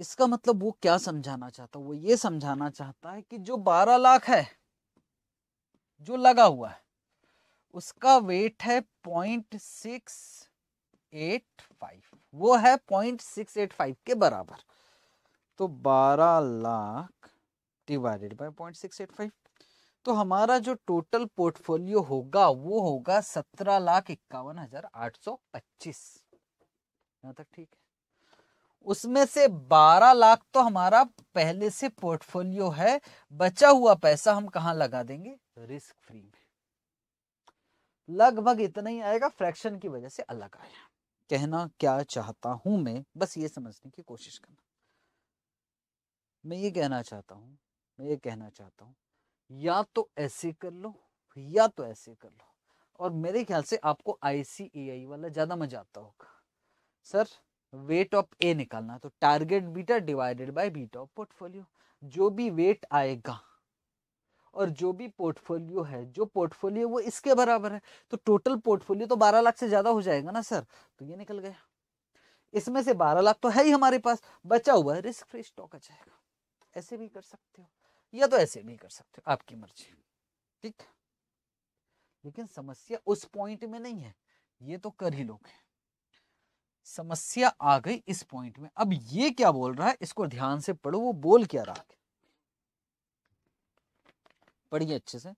इसका मतलब वो क्या समझाना चाहता वो ये समझाना चाहता है कि जो बारह लाख है जो लगा हुआ है उसका वेट है पॉइंट सिक्स एट फाइव वो है पॉइंट सिक्स एट फाइव के बराबर तो बारह lakh divided by point six eight five तो हमारा जो टोटल पोर्टफोलियो होगा वो होगा सत्रह लाख इक्यावन हजार आठ सौ पच्चीस यहां तक ठीक है उसमें से 12 लाख तो हमारा पहले से पोर्टफोलियो है बचा हुआ पैसा हम कहा लगा देंगे रिस्क फ्री में लगभग इतना ही आएगा फ्रैक्शन की वजह से अलग आया कहना क्या चाहता हूं मैं बस ये समझने की कोशिश करना मैं ये कहना चाहता हूँ मैं ये कहना चाहता हूं या तो ऐसे कर लो या तो ऐसे कर लो और मेरे ख्याल से आपको आई वाला ज़्यादा मजा आता होगा सर वेट ऑफ ए निकालना तो target beta divided by beta of portfolio जो भी वेट आएगा और जो भी पोर्टफोलियो है जो पोर्टफोलियो वो इसके बराबर है तो टोटल पोर्टफोलियो तो बारह लाख से ज़्यादा हो जाएगा ना सर तो ये निकल गया इसमें से बारह लाख तो है ही हमारे पास बचा हुआ है रिस्क फ्री स्टॉक आ जाएगा ऐसे भी कर सकते हो या तो ऐसे भी कर सकते हो आपकी मर्जी ठीक लेकिन समस्या उस पॉइंट में नहीं है ये तो कर ही लोग समस्या आ गई इस पॉइंट में अब ये क्या बोल रहा है इसको ध्यान से पढ़ो वो बोल क्या रहा है पढ़िए अच्छे से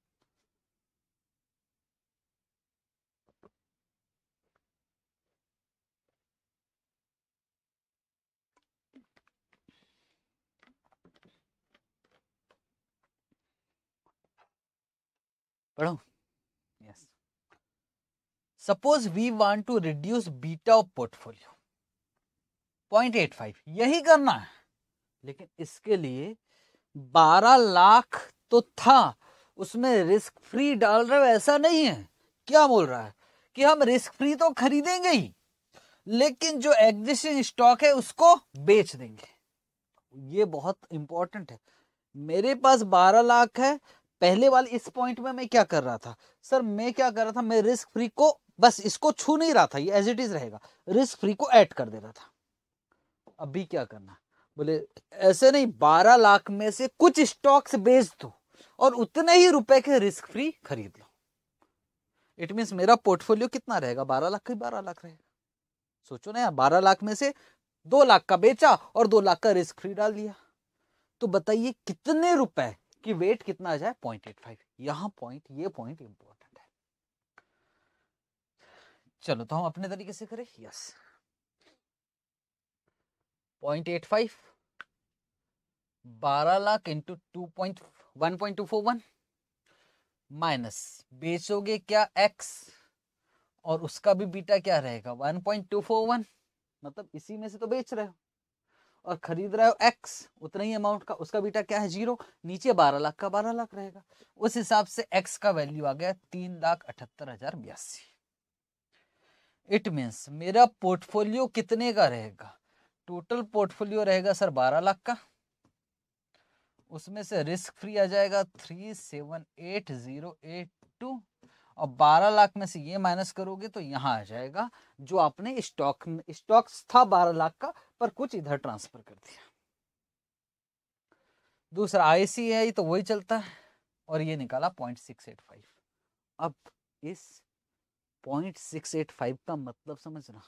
पढ़ो yes suppose we want to reduce beta of portfolio point eight five यही करना है लेकिन इसके लिए बारह लाख तो था उसमें रिस्क फ्री डाल रहे हो ऐसा नहीं है क्या बोल रहा है कि हम रिस्क फ्री तो खरीदेंगे ही लेकिन जो एग्जिस्टिंग स्टॉक है उसको बेच देंगे ये बहुत इंपॉर्टेंट है मेरे पास 12 लाख है पहले वाले इस पॉइंट में मैं क्या कर रहा था सर मैं क्या कर रहा था मैं रिस्क फ्री को बस इसको छू नहीं रहा था ये एज इट इज रहेगा रिस्क फ्री को ऐड कर दे रहा था अभी क्या करना बोले ऐसे नहीं 12 लाख में से कुछ स्टॉक्स बेच दो और उतने ही रुपए के रिस्क फ्री खरीद लो इट मीन मेरा पोर्टफोलियो कितना रहेगा बारह लाख का बारह लाख रहेगा सोचो ना यार बारह लाख में से दो लाख का बेचा और दो लाख का रिस्क फ्री डाल दिया तो बताइए कितने रुपए की वेट कितना आ जाए पॉइंट एट फाइव यहां पॉइंट ये पॉइंट इंपॉर्टेंट है चलो तो हम अपने तरीके से करें यस पॉइंट एट फाइव बारह lakh into two point one point two four one minus बेचोगे क्या एक्स और उसका भी बीटा क्या रहेगा one point two four one मतलब इसी में से तो बेच रहे हो और खरीद रहे हो एक्स उतना ही अमाउंट का उसका बीटा क्या है जीरो नीचे बारह लाख का बारह लाख रहेगा उस हिसाब से एक्स का वैल्यू आ गया तीन लाख अठहत्तर हजार बयासी इट मीन्स मेरा पोर्टफोलियो कितने का रहेगा टोटल पोर्टफोलियो रहेगा सर बारह लाख का उसमें से रिस्क फ्री आ जाएगा three seven eight zero eight two और बारह लाख में से ये माइनस करोगे तो यहाँ आ जाएगा जो आपने स्टॉक स्टॉक्स था बारह लाख का पर कुछ इधर ट्रांसफर कर दिया दूसरा आईसीआई तो वही चलता है और ये निकाला पॉइंट सिक्स एट फाइव अब इस पॉइंट सिक्स एट फाइव का मतलब समझना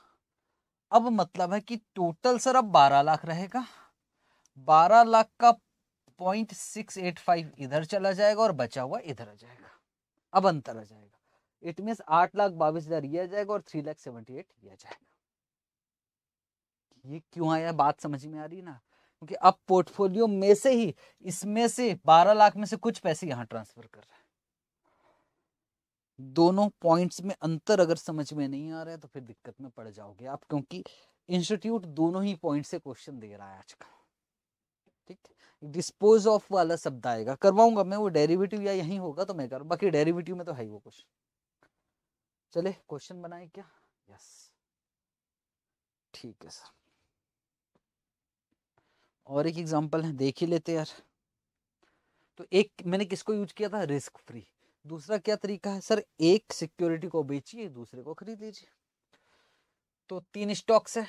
अब मतलब है कि टोटल सर अब बारह लाख रहेगा बारह लाख का पॉइंट सिक्स एट फाइव इधर चला जाएगा और बचा हुआ इधर आ जाएगा अब अंतर आ जाएगा इट मीन आठ लाख बाईस हजार ये आ जाएगा और थ्री लाख सेवेंटी एट ये आ जाएगा ये क्यों आया बात समझ में आ रही ना क्योंकि अब पोर्टफोलियो में से ही इसमें से बारह लाख में से कुछ पैसे यहाँ ट्रांसफर कर रहा है दोनों पॉइंट्स में अंतर अगर समझ में नहीं आ रहा है तो फिर दिक्कत में पड़ जाओगे आप क्योंकि इंस्टीट्यूट दोनों ही पॉइंट से क्वेश्चन दे रहा है आज का ठीक है डिस्पोज ऑफ वाला शब्द आएगा करवाऊंगा मैं वो डेरिवेटिव या यही होगा तो मैं करूँ बाकी डेरिवेटिव में तो है ही वो क्वेश्चन चले क्वेश्चन बनाए क्या यस ठीक है सर और एक एग्जांपल है देख ही लेते यार तो एक मैंने किसको यूज किया था रिस्क फ्री दूसरा क्या तरीका है सर एक सिक्योरिटी को बेचिए दूसरे को खरीद लीजिए तो तीन स्टॉक्स है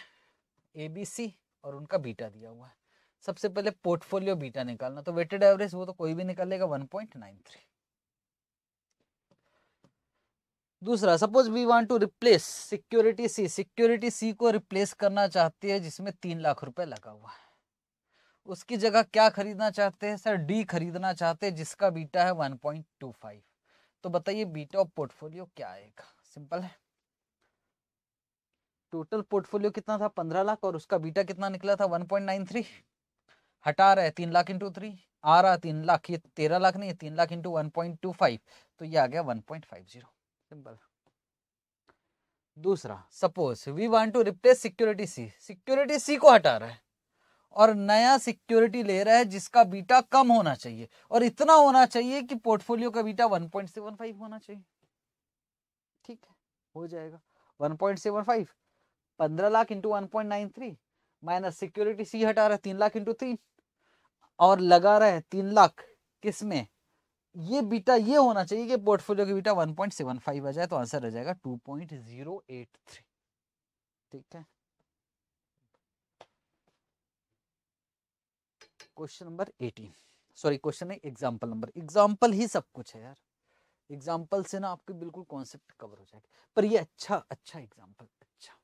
एबीसी और उनका बीटा दिया हुआ है सबसे पहले पोर्टफोलियो बीटा निकालना तो वेटेड एवरेज वो तो कोई भी निकाल लेगा थ्री दूसरा suppose we want to replace security C security C को रिप्लेस करना चाहती है जिसमें तीन लाख रुपए लगा हुआ है उसकी जगह क्या खरीदना चाहते हैं सर डी खरीदना चाहते हैं जिसका बीटा है वन पॉइंट टू फाइव तो बताइए बीटा ऑफ पोर्टफोलियो क्या आएगा सिंपल है टोटल पोर्टफोलियो कितना था पंद्रह लाख और उसका बीटा कितना निकला था वन पॉइंट नाइन थ्री हटा रहा है तीन लाख इंटू थ्री आ रहा तीन लाख ये तेरह लाख नहीं है तीन lakh into one point two five तो ये आ गया one point five zero simple दूसरा suppose we want to replace security C security C को हटा रहा है और नया सिक्योरिटी ले रहा है जिसका बीटा कम होना चाहिए और इतना होना चाहिए कि पोर्टफोलियो का beta one point seven five होना चाहिए ठीक है हो जाएगा वन पॉइंट सेवन फाइव पंद्रह lakh into one point nine three minus security C हटा रहा है तीन लाख इंटू तीन और लगा रहा है तीन लाख किस में ये बीटा ये होना चाहिए कि पोर्टफोलियो की बीटा फाइव आ जाए तो आंसर आ जाएगा थ्री ठीक है question number eighteen sorry question है एग्जांपल नंबर एग्जांपल ही सब कुछ है यार एग्जांपल से ना आपके बिल्कुल कॉन्सेप्ट कवर हो जाएगा पर ये अच्छा अच्छा एग्जांपल अच्छा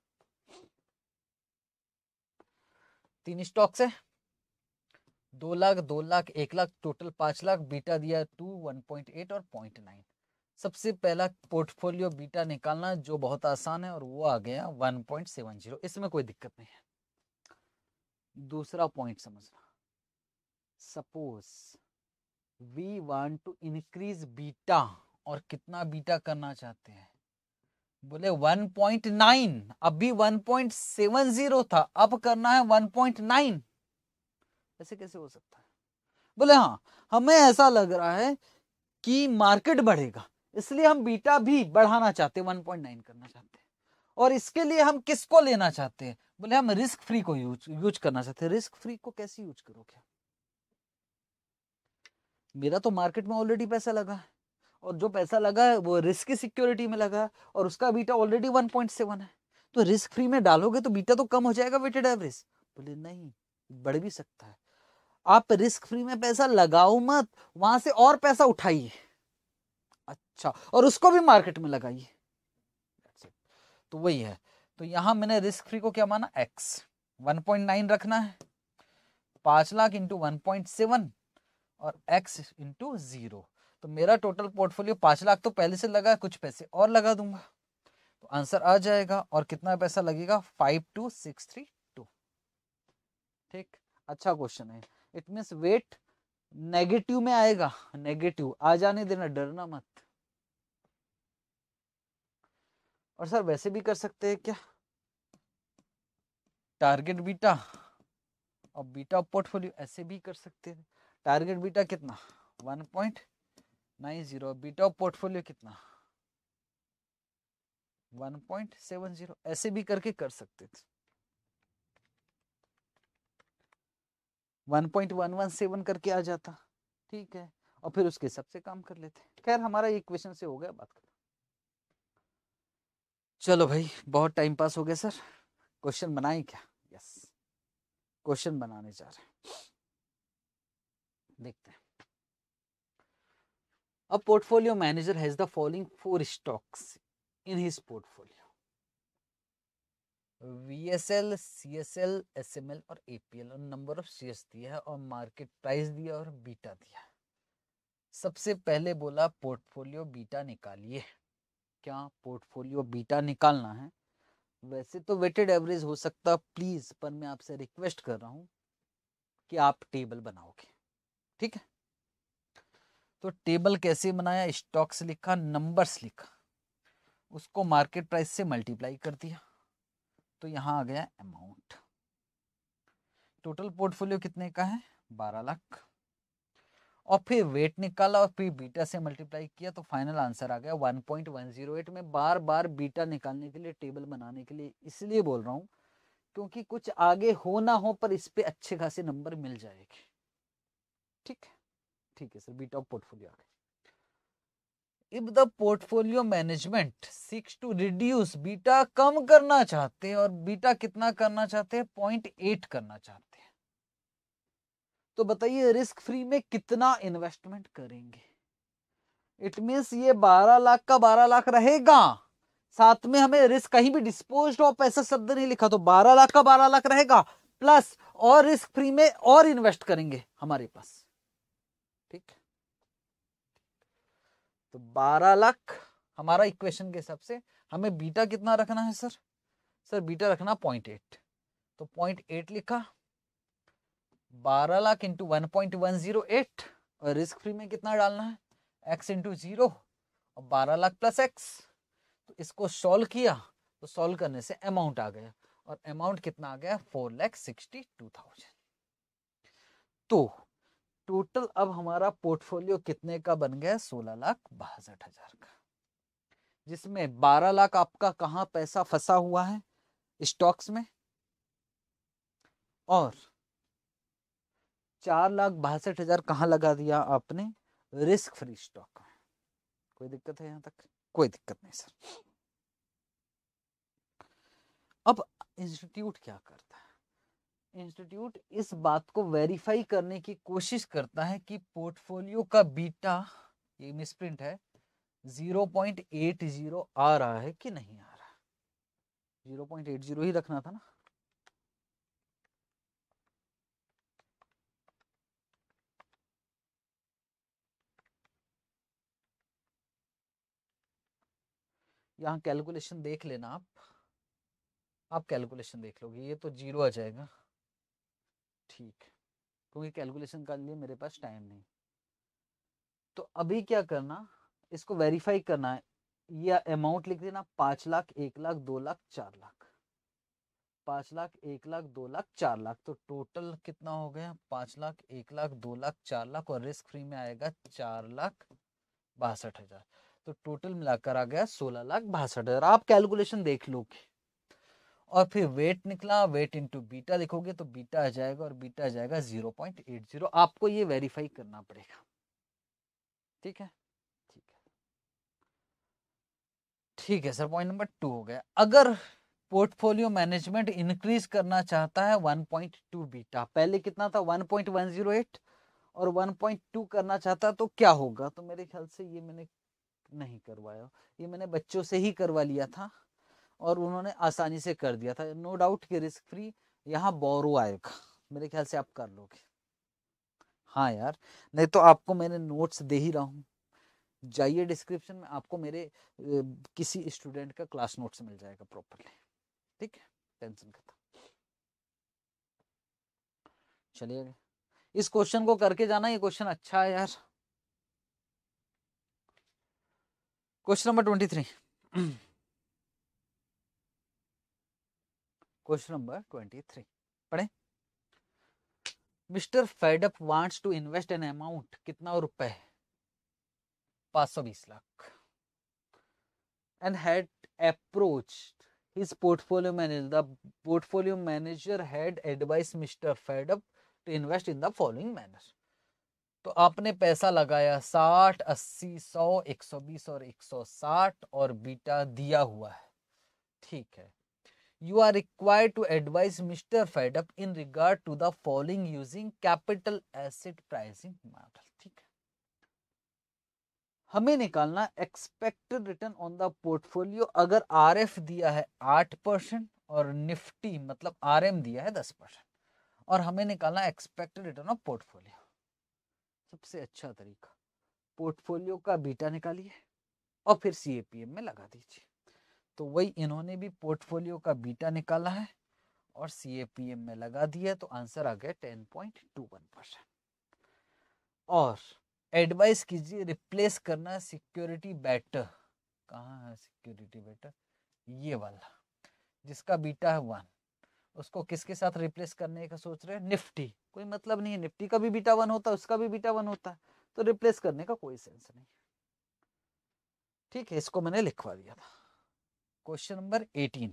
तीन स्टॉक्स है दो लाख दो लाख एक लाख टोटल पाँच लाख बीटा दिया टू वन पॉइंट एट और पॉइंट नाइन सबसे पहला पोर्टफोलियो बीटा निकालना जो बहुत आसान है और वो आ गया वन पॉइंट सेवन जीरो इसमें कोई दिक्कत नहीं है दूसरा पॉइंट समझना suppose we want to increase beta और कितना बीटा करना चाहते हैं बोले 1.9 अभी 1.70 था अब करना है 1.9 ऐसे कैसे हो सकता है बोले हाँ हमें ऐसा लग रहा है कि मार्केट बढ़ेगा इसलिए हम बीटा भी बढ़ाना चाहते वन पॉइंट नाइन करना चाहते हैं और इसके लिए हम किसको लेना चाहते हैं बोले हम रिस्क फ्री को यूज यूज करना चाहते हैं रिस्क फ्री को कैसे यूज करोगे मेरा तो मार्केट में ऑलरेडी पैसा लगा है और जो पैसा लगा है वो रिस्क की सिक्योरिटी में लगा है और उसका beta already one point seven है तो रिस्क फ्री में डालोगे तो बीटा तो कम हो जाएगा वेटेड एवरेज बोले नहीं बढ़ भी सकता है आप रिस्क फ्री में पैसा लगाओ मत वहां से और पैसा उठाइए अच्छा और उसको भी मार्केट में लगाइए तो वही है तो यहां मैंने रिस्क फ्री को क्या माना एक्स 1.9 रखना है पांच लाख इंटू वन और एक्स इंटू जीरो तो मेरा टोटल पोर्टफोलियो पांच लाख तो पहले से लगा है कुछ पैसे और लगा दूंगा तो आंसर आ जाएगा और कितना पैसा लगेगा five two six three two ठीक अच्छा क्वेश्चन है इट मीन्स वेट नेगेटिव में आएगा नेगेटिव आ जाने देना डरना मत और सर वैसे भी कर सकते हैं क्या टारगेट बीटा और बीटा पोर्टफोलियो ऐसे भी कर सकते हैं टारगेट बीटा कितना one point nine zero beta portfolio कितना वन पॉइंट सेवन जीरो ऐसे भी करके कर सकते थे 1.117 करके आ जाता ठीक है और फिर उसके हिसाब से काम कर लेते खैर हमारा इक्वेशन से हो गया बात कर चलो भाई बहुत टाइम पास हो गया सर क्वेश्चन बनाए क्या यस क्वेश्चन बनाने जा रहे हैं देखते हैं अब portfolio manager has the following four stocks in his portfolio V S L C S L S M L और ए पी एल और नंबर ऑफ शेयर्स दिया है और मार्केट प्राइस दिया और बीटा दिया सबसे पहले बोला पोर्टफोलियो बीटा निकालिए क्या पोर्टफोलियो बीटा निकालना है वैसे तो वेटेड एवरेज हो सकता प्लीज पर मैं आपसे रिक्वेस्ट कर रहा हूँ कि आप टेबल बनाओगे ठीक है तो टेबल कैसे बनाया स्टॉक्स लिखा नंबर्स लिखा उसको मार्केट प्राइस से मल्टीप्लाई कर दिया तो यहाँ आ गया अमाउंट टोटल पोर्टफोलियो कितने का है बारह लाख और फिर वेट निकाला और फिर बीटा से मल्टीप्लाई किया तो फाइनल आंसर आ गया 1.108 में बार बार बीटा निकालने के लिए टेबल बनाने के लिए इसलिए बोल रहा हूँ क्योंकि कुछ आगे हो ना हो पर इस पर अच्छे खासे नंबर मिल जाएंगे ठीक है ठीक है सर बीटा ऑफ पोर्टफोलियो आ गए इफ द पोर्टफोलियो मैनेजमेंट सिक्स टू रिड्यूस बीटा कम करना चाहते हैं और बीटा कितना करना चाहते हैं पॉइंट एट करना चाहते हैं तो बताइए रिस्क फ्री में कितना इन्वेस्टमेंट करेंगे इट मीन्स ये बारह लाख का बारह लाख रहेगा साथ में हमें रिस्क कहीं भी डिस्पोज ऑफ ऐसा शब्द नहीं लिखा तो बारह लाख का बारह लाख रहेगा प्लस और रिस्क फ्री में और इन्वेस्ट करेंगे हमारे पास ठीक तो 12 लाख हमारा इक्वेशन के हिसाब से हमें बीटा कितना रखना है सर सर बीटा रखना पॉइंट एट तो पॉइंट एट लिखा बारह lakh into one point one zero eight और रिस्क फ्री में कितना डालना है एक्स इंटू जीरो और बारह लाख प्लस एक्स तो इसको सॉल्व किया तो सॉल्व करने से अमाउंट आ गया और अमाउंट कितना आ गया four lakh sixty two thousand तो टोटल अब हमारा पोर्टफोलियो कितने का बन गया सोलह लाख बासठ हजार का जिसमें बारह लाख आपका कहा पैसा फंसा हुआ है स्टॉक्स में और चार लाख बासठ हजार कहाँ लगा दिया आपने रिस्क फ्री स्टॉक में कोई दिक्कत है यहां तक कोई दिक्कत नहीं सर अब इंस्टीट्यूट क्या करता इंस्टीट्यूट इस बात को वेरीफाई करने की कोशिश करता है कि पोर्टफोलियो का बीटा ये मिसप्रिंट है 0.80 आ रहा है कि नहीं आ रहा 0.80 ही रखना था ना यहां कैलकुलेशन देख लेना आप आप कैलकुलेशन देख लोगे ये तो जीरो आ जाएगा ठीक क्योंकि कैलकुलेशन कर लिए मेरे पास टाइम नहीं तो अभी क्या करना इसको वेरीफाई करना है या अमाउंट लिख देना पांच लाख एक लाख दो लाख चार लाख पांच लाख एक लाख दो लाख चार लाख तो टोटल कितना हो गया पांच लाख एक लाख दो लाख चार लाख और रिस्क फ्री में आएगा चार लाख बासठ हजार तो टोटल मिलाकर आ गया सोलह लाख बासठ हजार आप कैलकुलेशन देख कि और फिर वेट निकला वेट इनटू बीटा लिखोगे तो बीटा आ जाएगा और बीटा आ जाएगा जीरो आपको ये वेरीफाई करना पड़ेगा ठीक है ठीक है ठीक है सर पॉइंट नंबर टू हो गया अगर पोर्टफोलियो मैनेजमेंट इंक्रीज करना चाहता है टू बीटा पहले कितना था एट और टू करना चाहता तो क्या होगा तो मेरे ख्याल से ये मैंने नहीं करवाया ये मैंने बच्चों से ही करवा लिया था और उन्होंने आसानी से कर दिया था नो डाउट कि रिस्क फ्री यहाँ बोरो आएगा मेरे ख्याल से आप कर लोगे हाँ यार नहीं तो आपको मैंने नोट्स दे ही रहा हूँ जाइए डिस्क्रिप्शन में आपको मेरे किसी स्टूडेंट का क्लास नोट्स मिल जाएगा प्रॉपरली ठीक है टेंशन खत्म चलिए इस क्वेश्चन को करके जाना ये क्वेश्चन अच्छा है यार question number twenty three question number twenty three पढ़े mister Fedup wants to invest an amount कितना रुपए है पांच सौ बीस lakh and had approach his portfolio manager the portfolio manager had advice mister Fedup to invest in the following manner तो आपने पैसा लगाया साठ अस्सी सौ एक सौ बीस और एक सौ साठ और बीटा दिया हुआ है ठीक है you are required to advise mister Fed in regard to the following following using capital asset pricing ठीक है हमें निकालना expected return on the portfolio अगर आर दिया है आठ परसेंट और निफ्टी मतलब आर दिया है दस परसेंट और हमें निकालना एक्सपेक्टेड रिटर्न ऑफ पोर्टफोलियो सबसे अच्छा तरीका पोर्टफोलियो का बीटा निकालिए और फिर सी में लगा दीजिए तो वही इन्होंने भी पोर्टफोलियो का बीटा निकाला है और सी में लगा दिया तो आंसर आ गया ten point two one percent और एडवाइस कीजिए रिप्लेस करना सिक्योरिटी बेटर कहाँ है सिक्योरिटी बेटर ये वाला जिसका बीटा है वन उसको किसके साथ रिप्लेस करने का सोच रहे हैं निफ्टी कोई मतलब नहीं है निफ्टी का भी बीटा वन होता है उसका भी बीटा वन होता है तो रिप्लेस करने का कोई सेंस नहीं ठीक है इसको मैंने लिखवा दिया था क्वेश्चन नंबर एटीन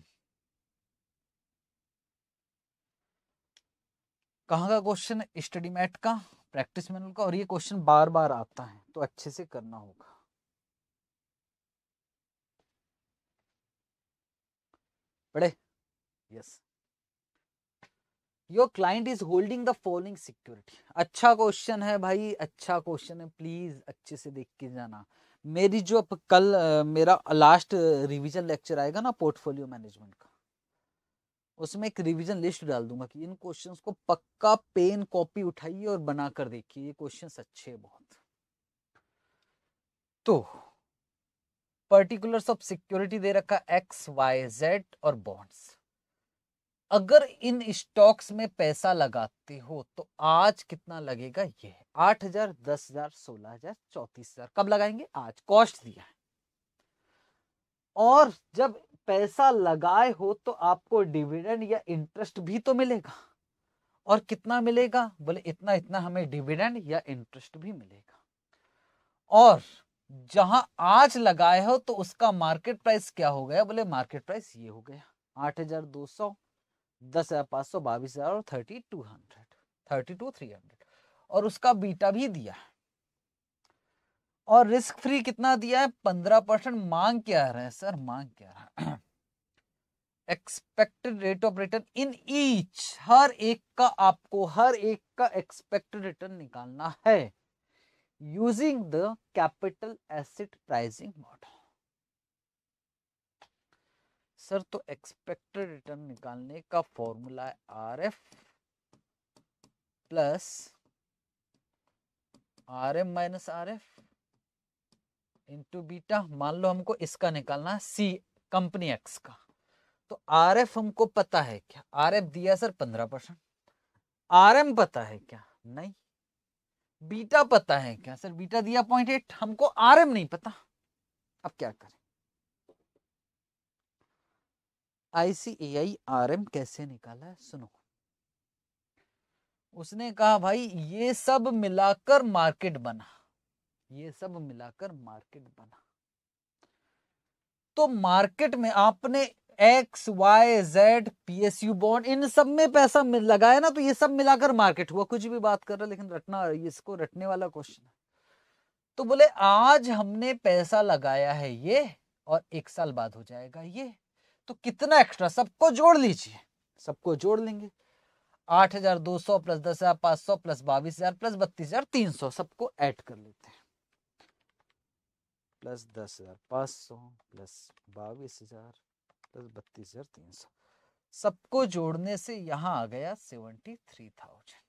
कहाँ का क्वेश्चन स्टडी मैट का प्रैक्टिस मैनुअल का और ये क्वेश्चन बार बार आता है तो अच्छे से करना होगा पढ़े yes your client is holding the following security अच्छा क्वेश्चन है भाई अच्छा क्वेश्चन है प्लीज अच्छे से देख के जाना मेरी जो अब कल मेरा लास्ट रिवीजन लेक्चर आएगा ना पोर्टफोलियो मैनेजमेंट का उसमें एक रिवीजन लिस्ट डाल दूंगा कि इन क्वेश्चंस को पक्का पेन कॉपी उठाइए और बना कर देखिए ये क्वेश्चंस अच्छे हैं बहुत तो पर्टिकुलर्स ऑफ सिक्योरिटी दे रखा एक्स वाई जेड और बॉन्ड्स अगर इन स्टॉक्स में पैसा लगाते हो तो आज कितना लगेगा ये आठ हजार दस हजार सोलह हजार चौतीस हजार कब लगाएंगे आज कॉस्ट दिया है और जब पैसा लगाए हो तो आपको डिविडेंड या इंटरेस्ट भी तो मिलेगा और कितना मिलेगा बोले इतना इतना हमें डिविडेंड या इंटरेस्ट भी मिलेगा और जहां आज लगाए हो तो उसका मार्केट प्राइस क्या हो गया बोले मार्केट प्राइस ये हो गया आठ हजार दो सौ दस हजार पाँच सौ बाईस हजार और thirty two hundred thirty two three hundred और उसका बीटा भी दिया है और रिस्क फ्री कितना दिया है पंद्रह परसेंट मांग क्या रहे हैं सर मांग क्या रहा expected rate of return in each हर एक का आपको हर एक का एक्सपेक्टेड रिटर्न निकालना है using the capital asset pricing model sir तो एक्सपेक्टेड रिटर्न निकालने का फॉर्मूला है R F plus R M minus R F into beta मान लो हमको इसका निकालना है सी कंपनी एक्स का तो आर एफ हमको पता है क्या आर एफ दिया सर पंद्रह परसेंट आर एम पता है क्या नहीं बीटा पता है क्या सर बीटा दिया पॉइंट एट हमको आर एम नहीं पता अब क्या करें आईसीएआईआरएम कैसे निकाला है सुनो उसने कहा भाई ये सब मिलाकर मार्केट बना ये सब मिलाकर मार्केट बना तो मार्केट में आपने X Y Z PSU bond इन सब में पैसा लगाया ना तो ये सब मिलाकर मार्केट हुआ कुछ भी बात कर रहा लेकिन रटना इसको रटने वाला क्वेश्चन है तो बोले आज हमने पैसा लगाया है ये और एक साल बाद हो जाएगा ये तो कितना एक्स्ट्रा सबको जोड़ लीजिए सबको जोड़ लेंगे आठ हजार दो सौ प्लस दस हजार पाँच सौ प्लस बाईस हजार प्लस बत्तीस हजार तीन सौ सबको ऐड कर लेते हैं प्लस दस हजार पाँच सौ प्लस बाईस हजार प्लस बत्तीस हजार तीन सौ सबको जोड़ने से यहाँ आ गया सेवेंटी थ्री थाउजेंड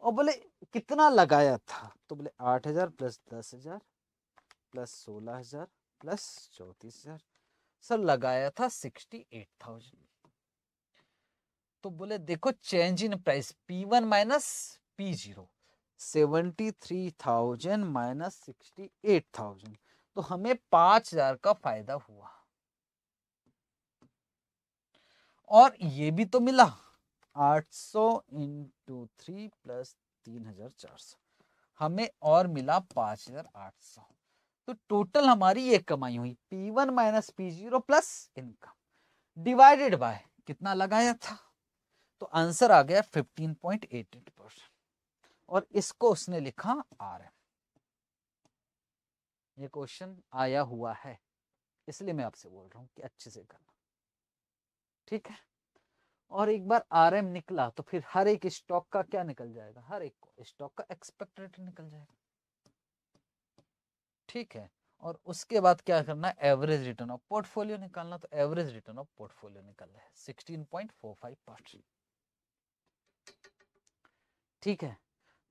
और बोले कितना लगाया था तो बोले आठ हजार प्लस दस हजार प्लस सोलह हजार प्लस चौंतीस हजार सर लगाया था सिक्सटी एट थाउजेंड तो बोले देखो change in price P one minus P zero seventy three thousand minus sixty eight thousand तो हमें पांच हजार का फायदा हुआ और ये भी तो मिला आठ सौ इंटू थ्री प्लस तीन हजार चार सौ हमें और मिला पांच हजार आठ सौ तो टोटल हमारी ये कमाई हुई P1 one minus P zero plus income divided by कितना लगाया था तो आंसर आ गया 15.88 परसेंट और इसको उसने लिखा आर एम ये क्वेश्चन आया हुआ है इसलिए मैं आपसे बोल रहा हूँ कि अच्छे से करना ठीक है और एक बार आर एम निकला तो फिर हर एक स्टॉक का क्या निकल जाएगा हर एक स्टॉक का एक्सपेक्टेड निकल जाएगा ठीक है और उसके बाद क्या करना है एवरेज रिटर्न ऑफ पोर्टफोलियो निकालना तो एवरेज रिटर्न ऑफ पोर्टफोलियो निकालना है sixteen point four five percent ठीक है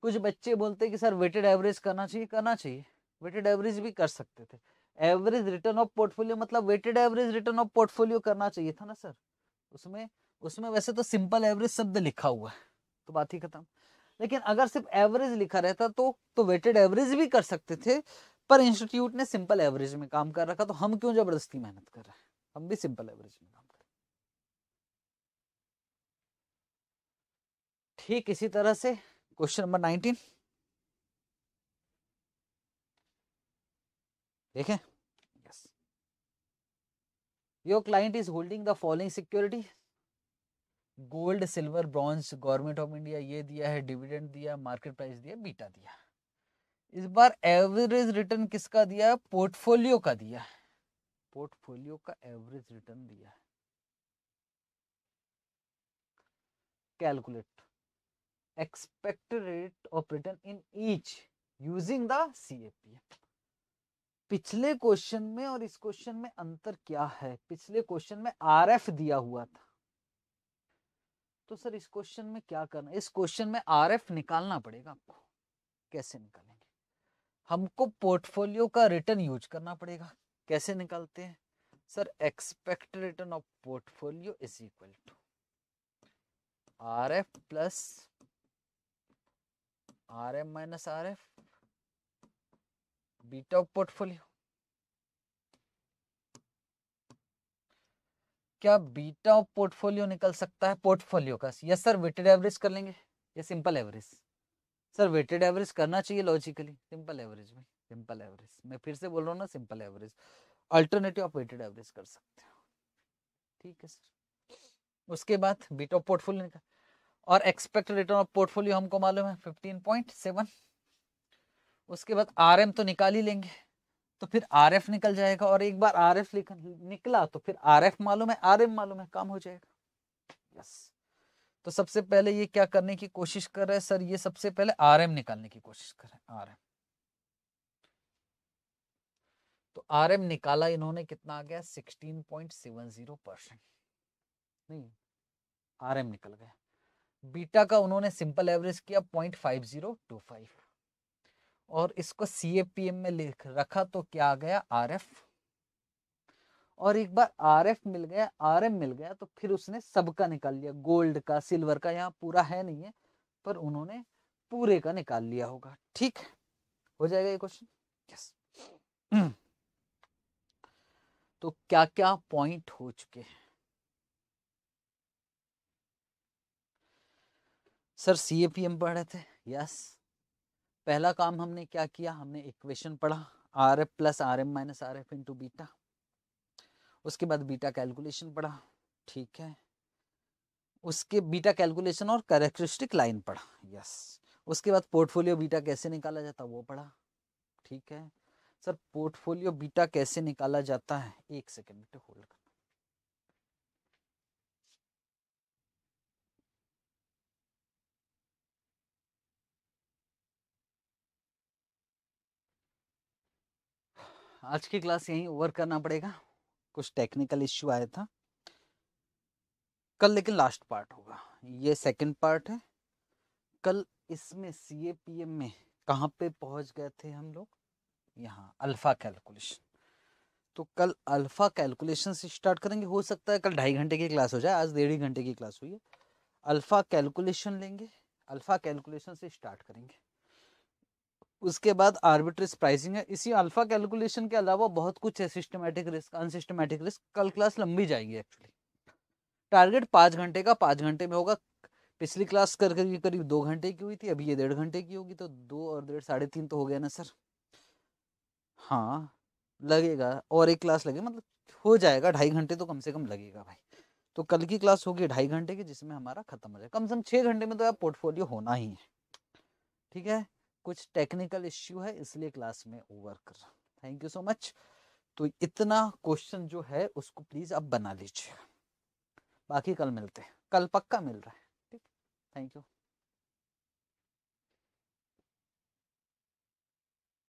कुछ बच्चे बोलते हैं कि सर वेटेड एवरेज करना चाहिए करना चाहिए वेटेड एवरेज भी कर सकते थे एवरेज रिटर्न ऑफ पोर्टफोलियो मतलब weighted average return of portfolio करना चाहिए था ना सर उसमें उसमें वैसे तो सिंपल एवरेज शब्द लिखा हुआ है तो बात ही खत्म लेकिन अगर सिर्फ एवरेज लिखा रहता तो तो वेटेड एवरेज भी कर सकते थे पर इंस्टीट्यूट ने सिंपल एवरेज में काम कर रखा तो हम क्यों जबरदस्ती मेहनत कर रहे हैं हम भी सिंपल एवरेज में काम कर ठीक इसी तरह से क्वेश्चन नंबर नाइनटीन देखें yes your client is holding the following security gold silver bronze government of India ये दिया है डिविडेंड दिया मार्केट प्राइस दिया बीटा दिया इस बार एवरेज रिटर्न किसका दिया है पोर्टफोलियो का दिया है पोर्टफोलियो का एवरेज रिटर्न दिया है calculate expected rate of return in each using the CAP पिछले क्वेश्चन में और इस क्वेश्चन में अंतर क्या है पिछले क्वेश्चन में आरएफ दिया हुआ था तो सर इस क्वेश्चन में क्या करना इस क्वेश्चन में आरएफ निकालना पड़ेगा आपको कैसे निकालें हमको पोर्टफोलियो का रिटर्न यूज करना पड़ेगा कैसे निकालते हैं sir expect return of portfolio is equal to R F plus R M minus R F beta of portfolio क्या बीटा ऑफ पोर्टफोलियो निकल सकता है पोर्टफोलियो का यस सर वेटेड एवरेज कर लेंगे ये simple average sir weighted average करना चाहिए लॉजिकली सिंपल एवरेज में सिंपल एवरेज मैं फिर से बोल रहा हूँ ना सिंपल एवरेज अल्टरनेटिव आप वेटेड एवरेज कर सकते हो ठीक है सर उसके बाद बीट ऑफ पोर्टफोलियो निकाल और एक्सपेक्टेड रिटर्न ऑफ पोर्टफोलियो हमको मालूम है फिफ्टीन पॉइंट सेवन उसके बाद आर एम तो निकाल ही लेंगे तो फिर आर एफ निकल जाएगा और एक बार आर एफ निकला तो फिर आर एफ मालूम है आर एम मालूम है काम हो जाएगा यस yes. तो सबसे पहले ये क्या करने की कोशिश कर रहे हैं सर ये सबसे पहले आर एम निकालने की कोशिश कर रहे हैं आर एम तो आर एम निकाला इन्होंने कितना आ गया sixteen point seven zero percent नहीं आर एम निकल गया बीटा का उन्होंने सिंपल एवरेज किया point five zero two five और इसको सी में लिख रखा तो क्या आ गया आर एफ और एक बार आर एफ मिल गया आर एम मिल गया तो फिर उसने सबका निकाल लिया गोल्ड का सिल्वर का यहाँ पूरा है नहीं है पर उन्होंने पूरे का निकाल लिया होगा ठीक हो जाएगा ये क्वेश्चन यस yes. हम्म। तो क्या क्या पॉइंट हो चुके हैं sir C A P M पढ़ रहे थे यस पहला काम हमने क्या किया हमने इक्वेशन पढ़ा R F plus R M minus R F into beta उसके बाद बीटा कैलकुलेशन पढ़ा ठीक है उसके बीटा कैलकुलेशन और करेक्टरिस्टिक लाइन पढ़ा यस उसके बाद पोर्टफोलियो बीटा कैसे निकाला जाता वो पढ़ा ठीक है सर पोर्टफोलियो बीटा कैसे निकाला जाता है एक सेकेंड बेटे होल्ड कर आज की क्लास यहीं ओवर करना पड़ेगा कुछ टेक्निकल इश्यू आया था कल लेकिन लास्ट पार्ट होगा ये सेकंड पार्ट है कल इसमें सी ए पी एम में कहाँ पे पहुंच गए थे हम लोग यहाँ अल्फ़ा कैलकुलेशन तो कल अल्फ़ा कैलकुलेशन से स्टार्ट करेंगे हो सकता है कल ढाई घंटे की क्लास हो जाए आज डेढ़ घंटे की क्लास हुई है अल्फ़ा कैलकुलेशन लेंगे अल्फ़ा कैलकुलेशन से स्टार्ट करेंगे उसके बाद आर्बिट्रेज प्राइसिंग है इसी अल्फा कैलकुलेशन के अलावा बहुत कुछ है सिस्टमेटिक रिस्क अनसिस्टमेटिक रिस्क कल क्लास लंबी जाएगी एक्चुअली टारगेट पाँच घंटे का पाँच घंटे में होगा पिछली क्लास कर करके करीब दो घंटे की हुई थी अभी ये डेढ़ घंटे की होगी तो दो और डेढ़ साढ़े तीन तो हो गया ना सर हाँ लगेगा और एक क्लास लगेगा मतलब हो जाएगा ढाई घंटे तो कम से कम लगेगा भाई तो कल की क्लास होगी ढाई घंटे की जिसमें हमारा खत्म हो जाएगा कम से कम छः घंटे में तो यार पोर्टफोलियो होना ही है ठीक है कुछ टेक्निकल इश्यू है इसलिए क्लास में ओवर कर रहा थैंक यू सो मच तो इतना क्वेश्चन जो है उसको प्लीज आप बना लीजिए बाकी कल मिलते हैं कल पक्का मिल रहा है ठीक थैंक यू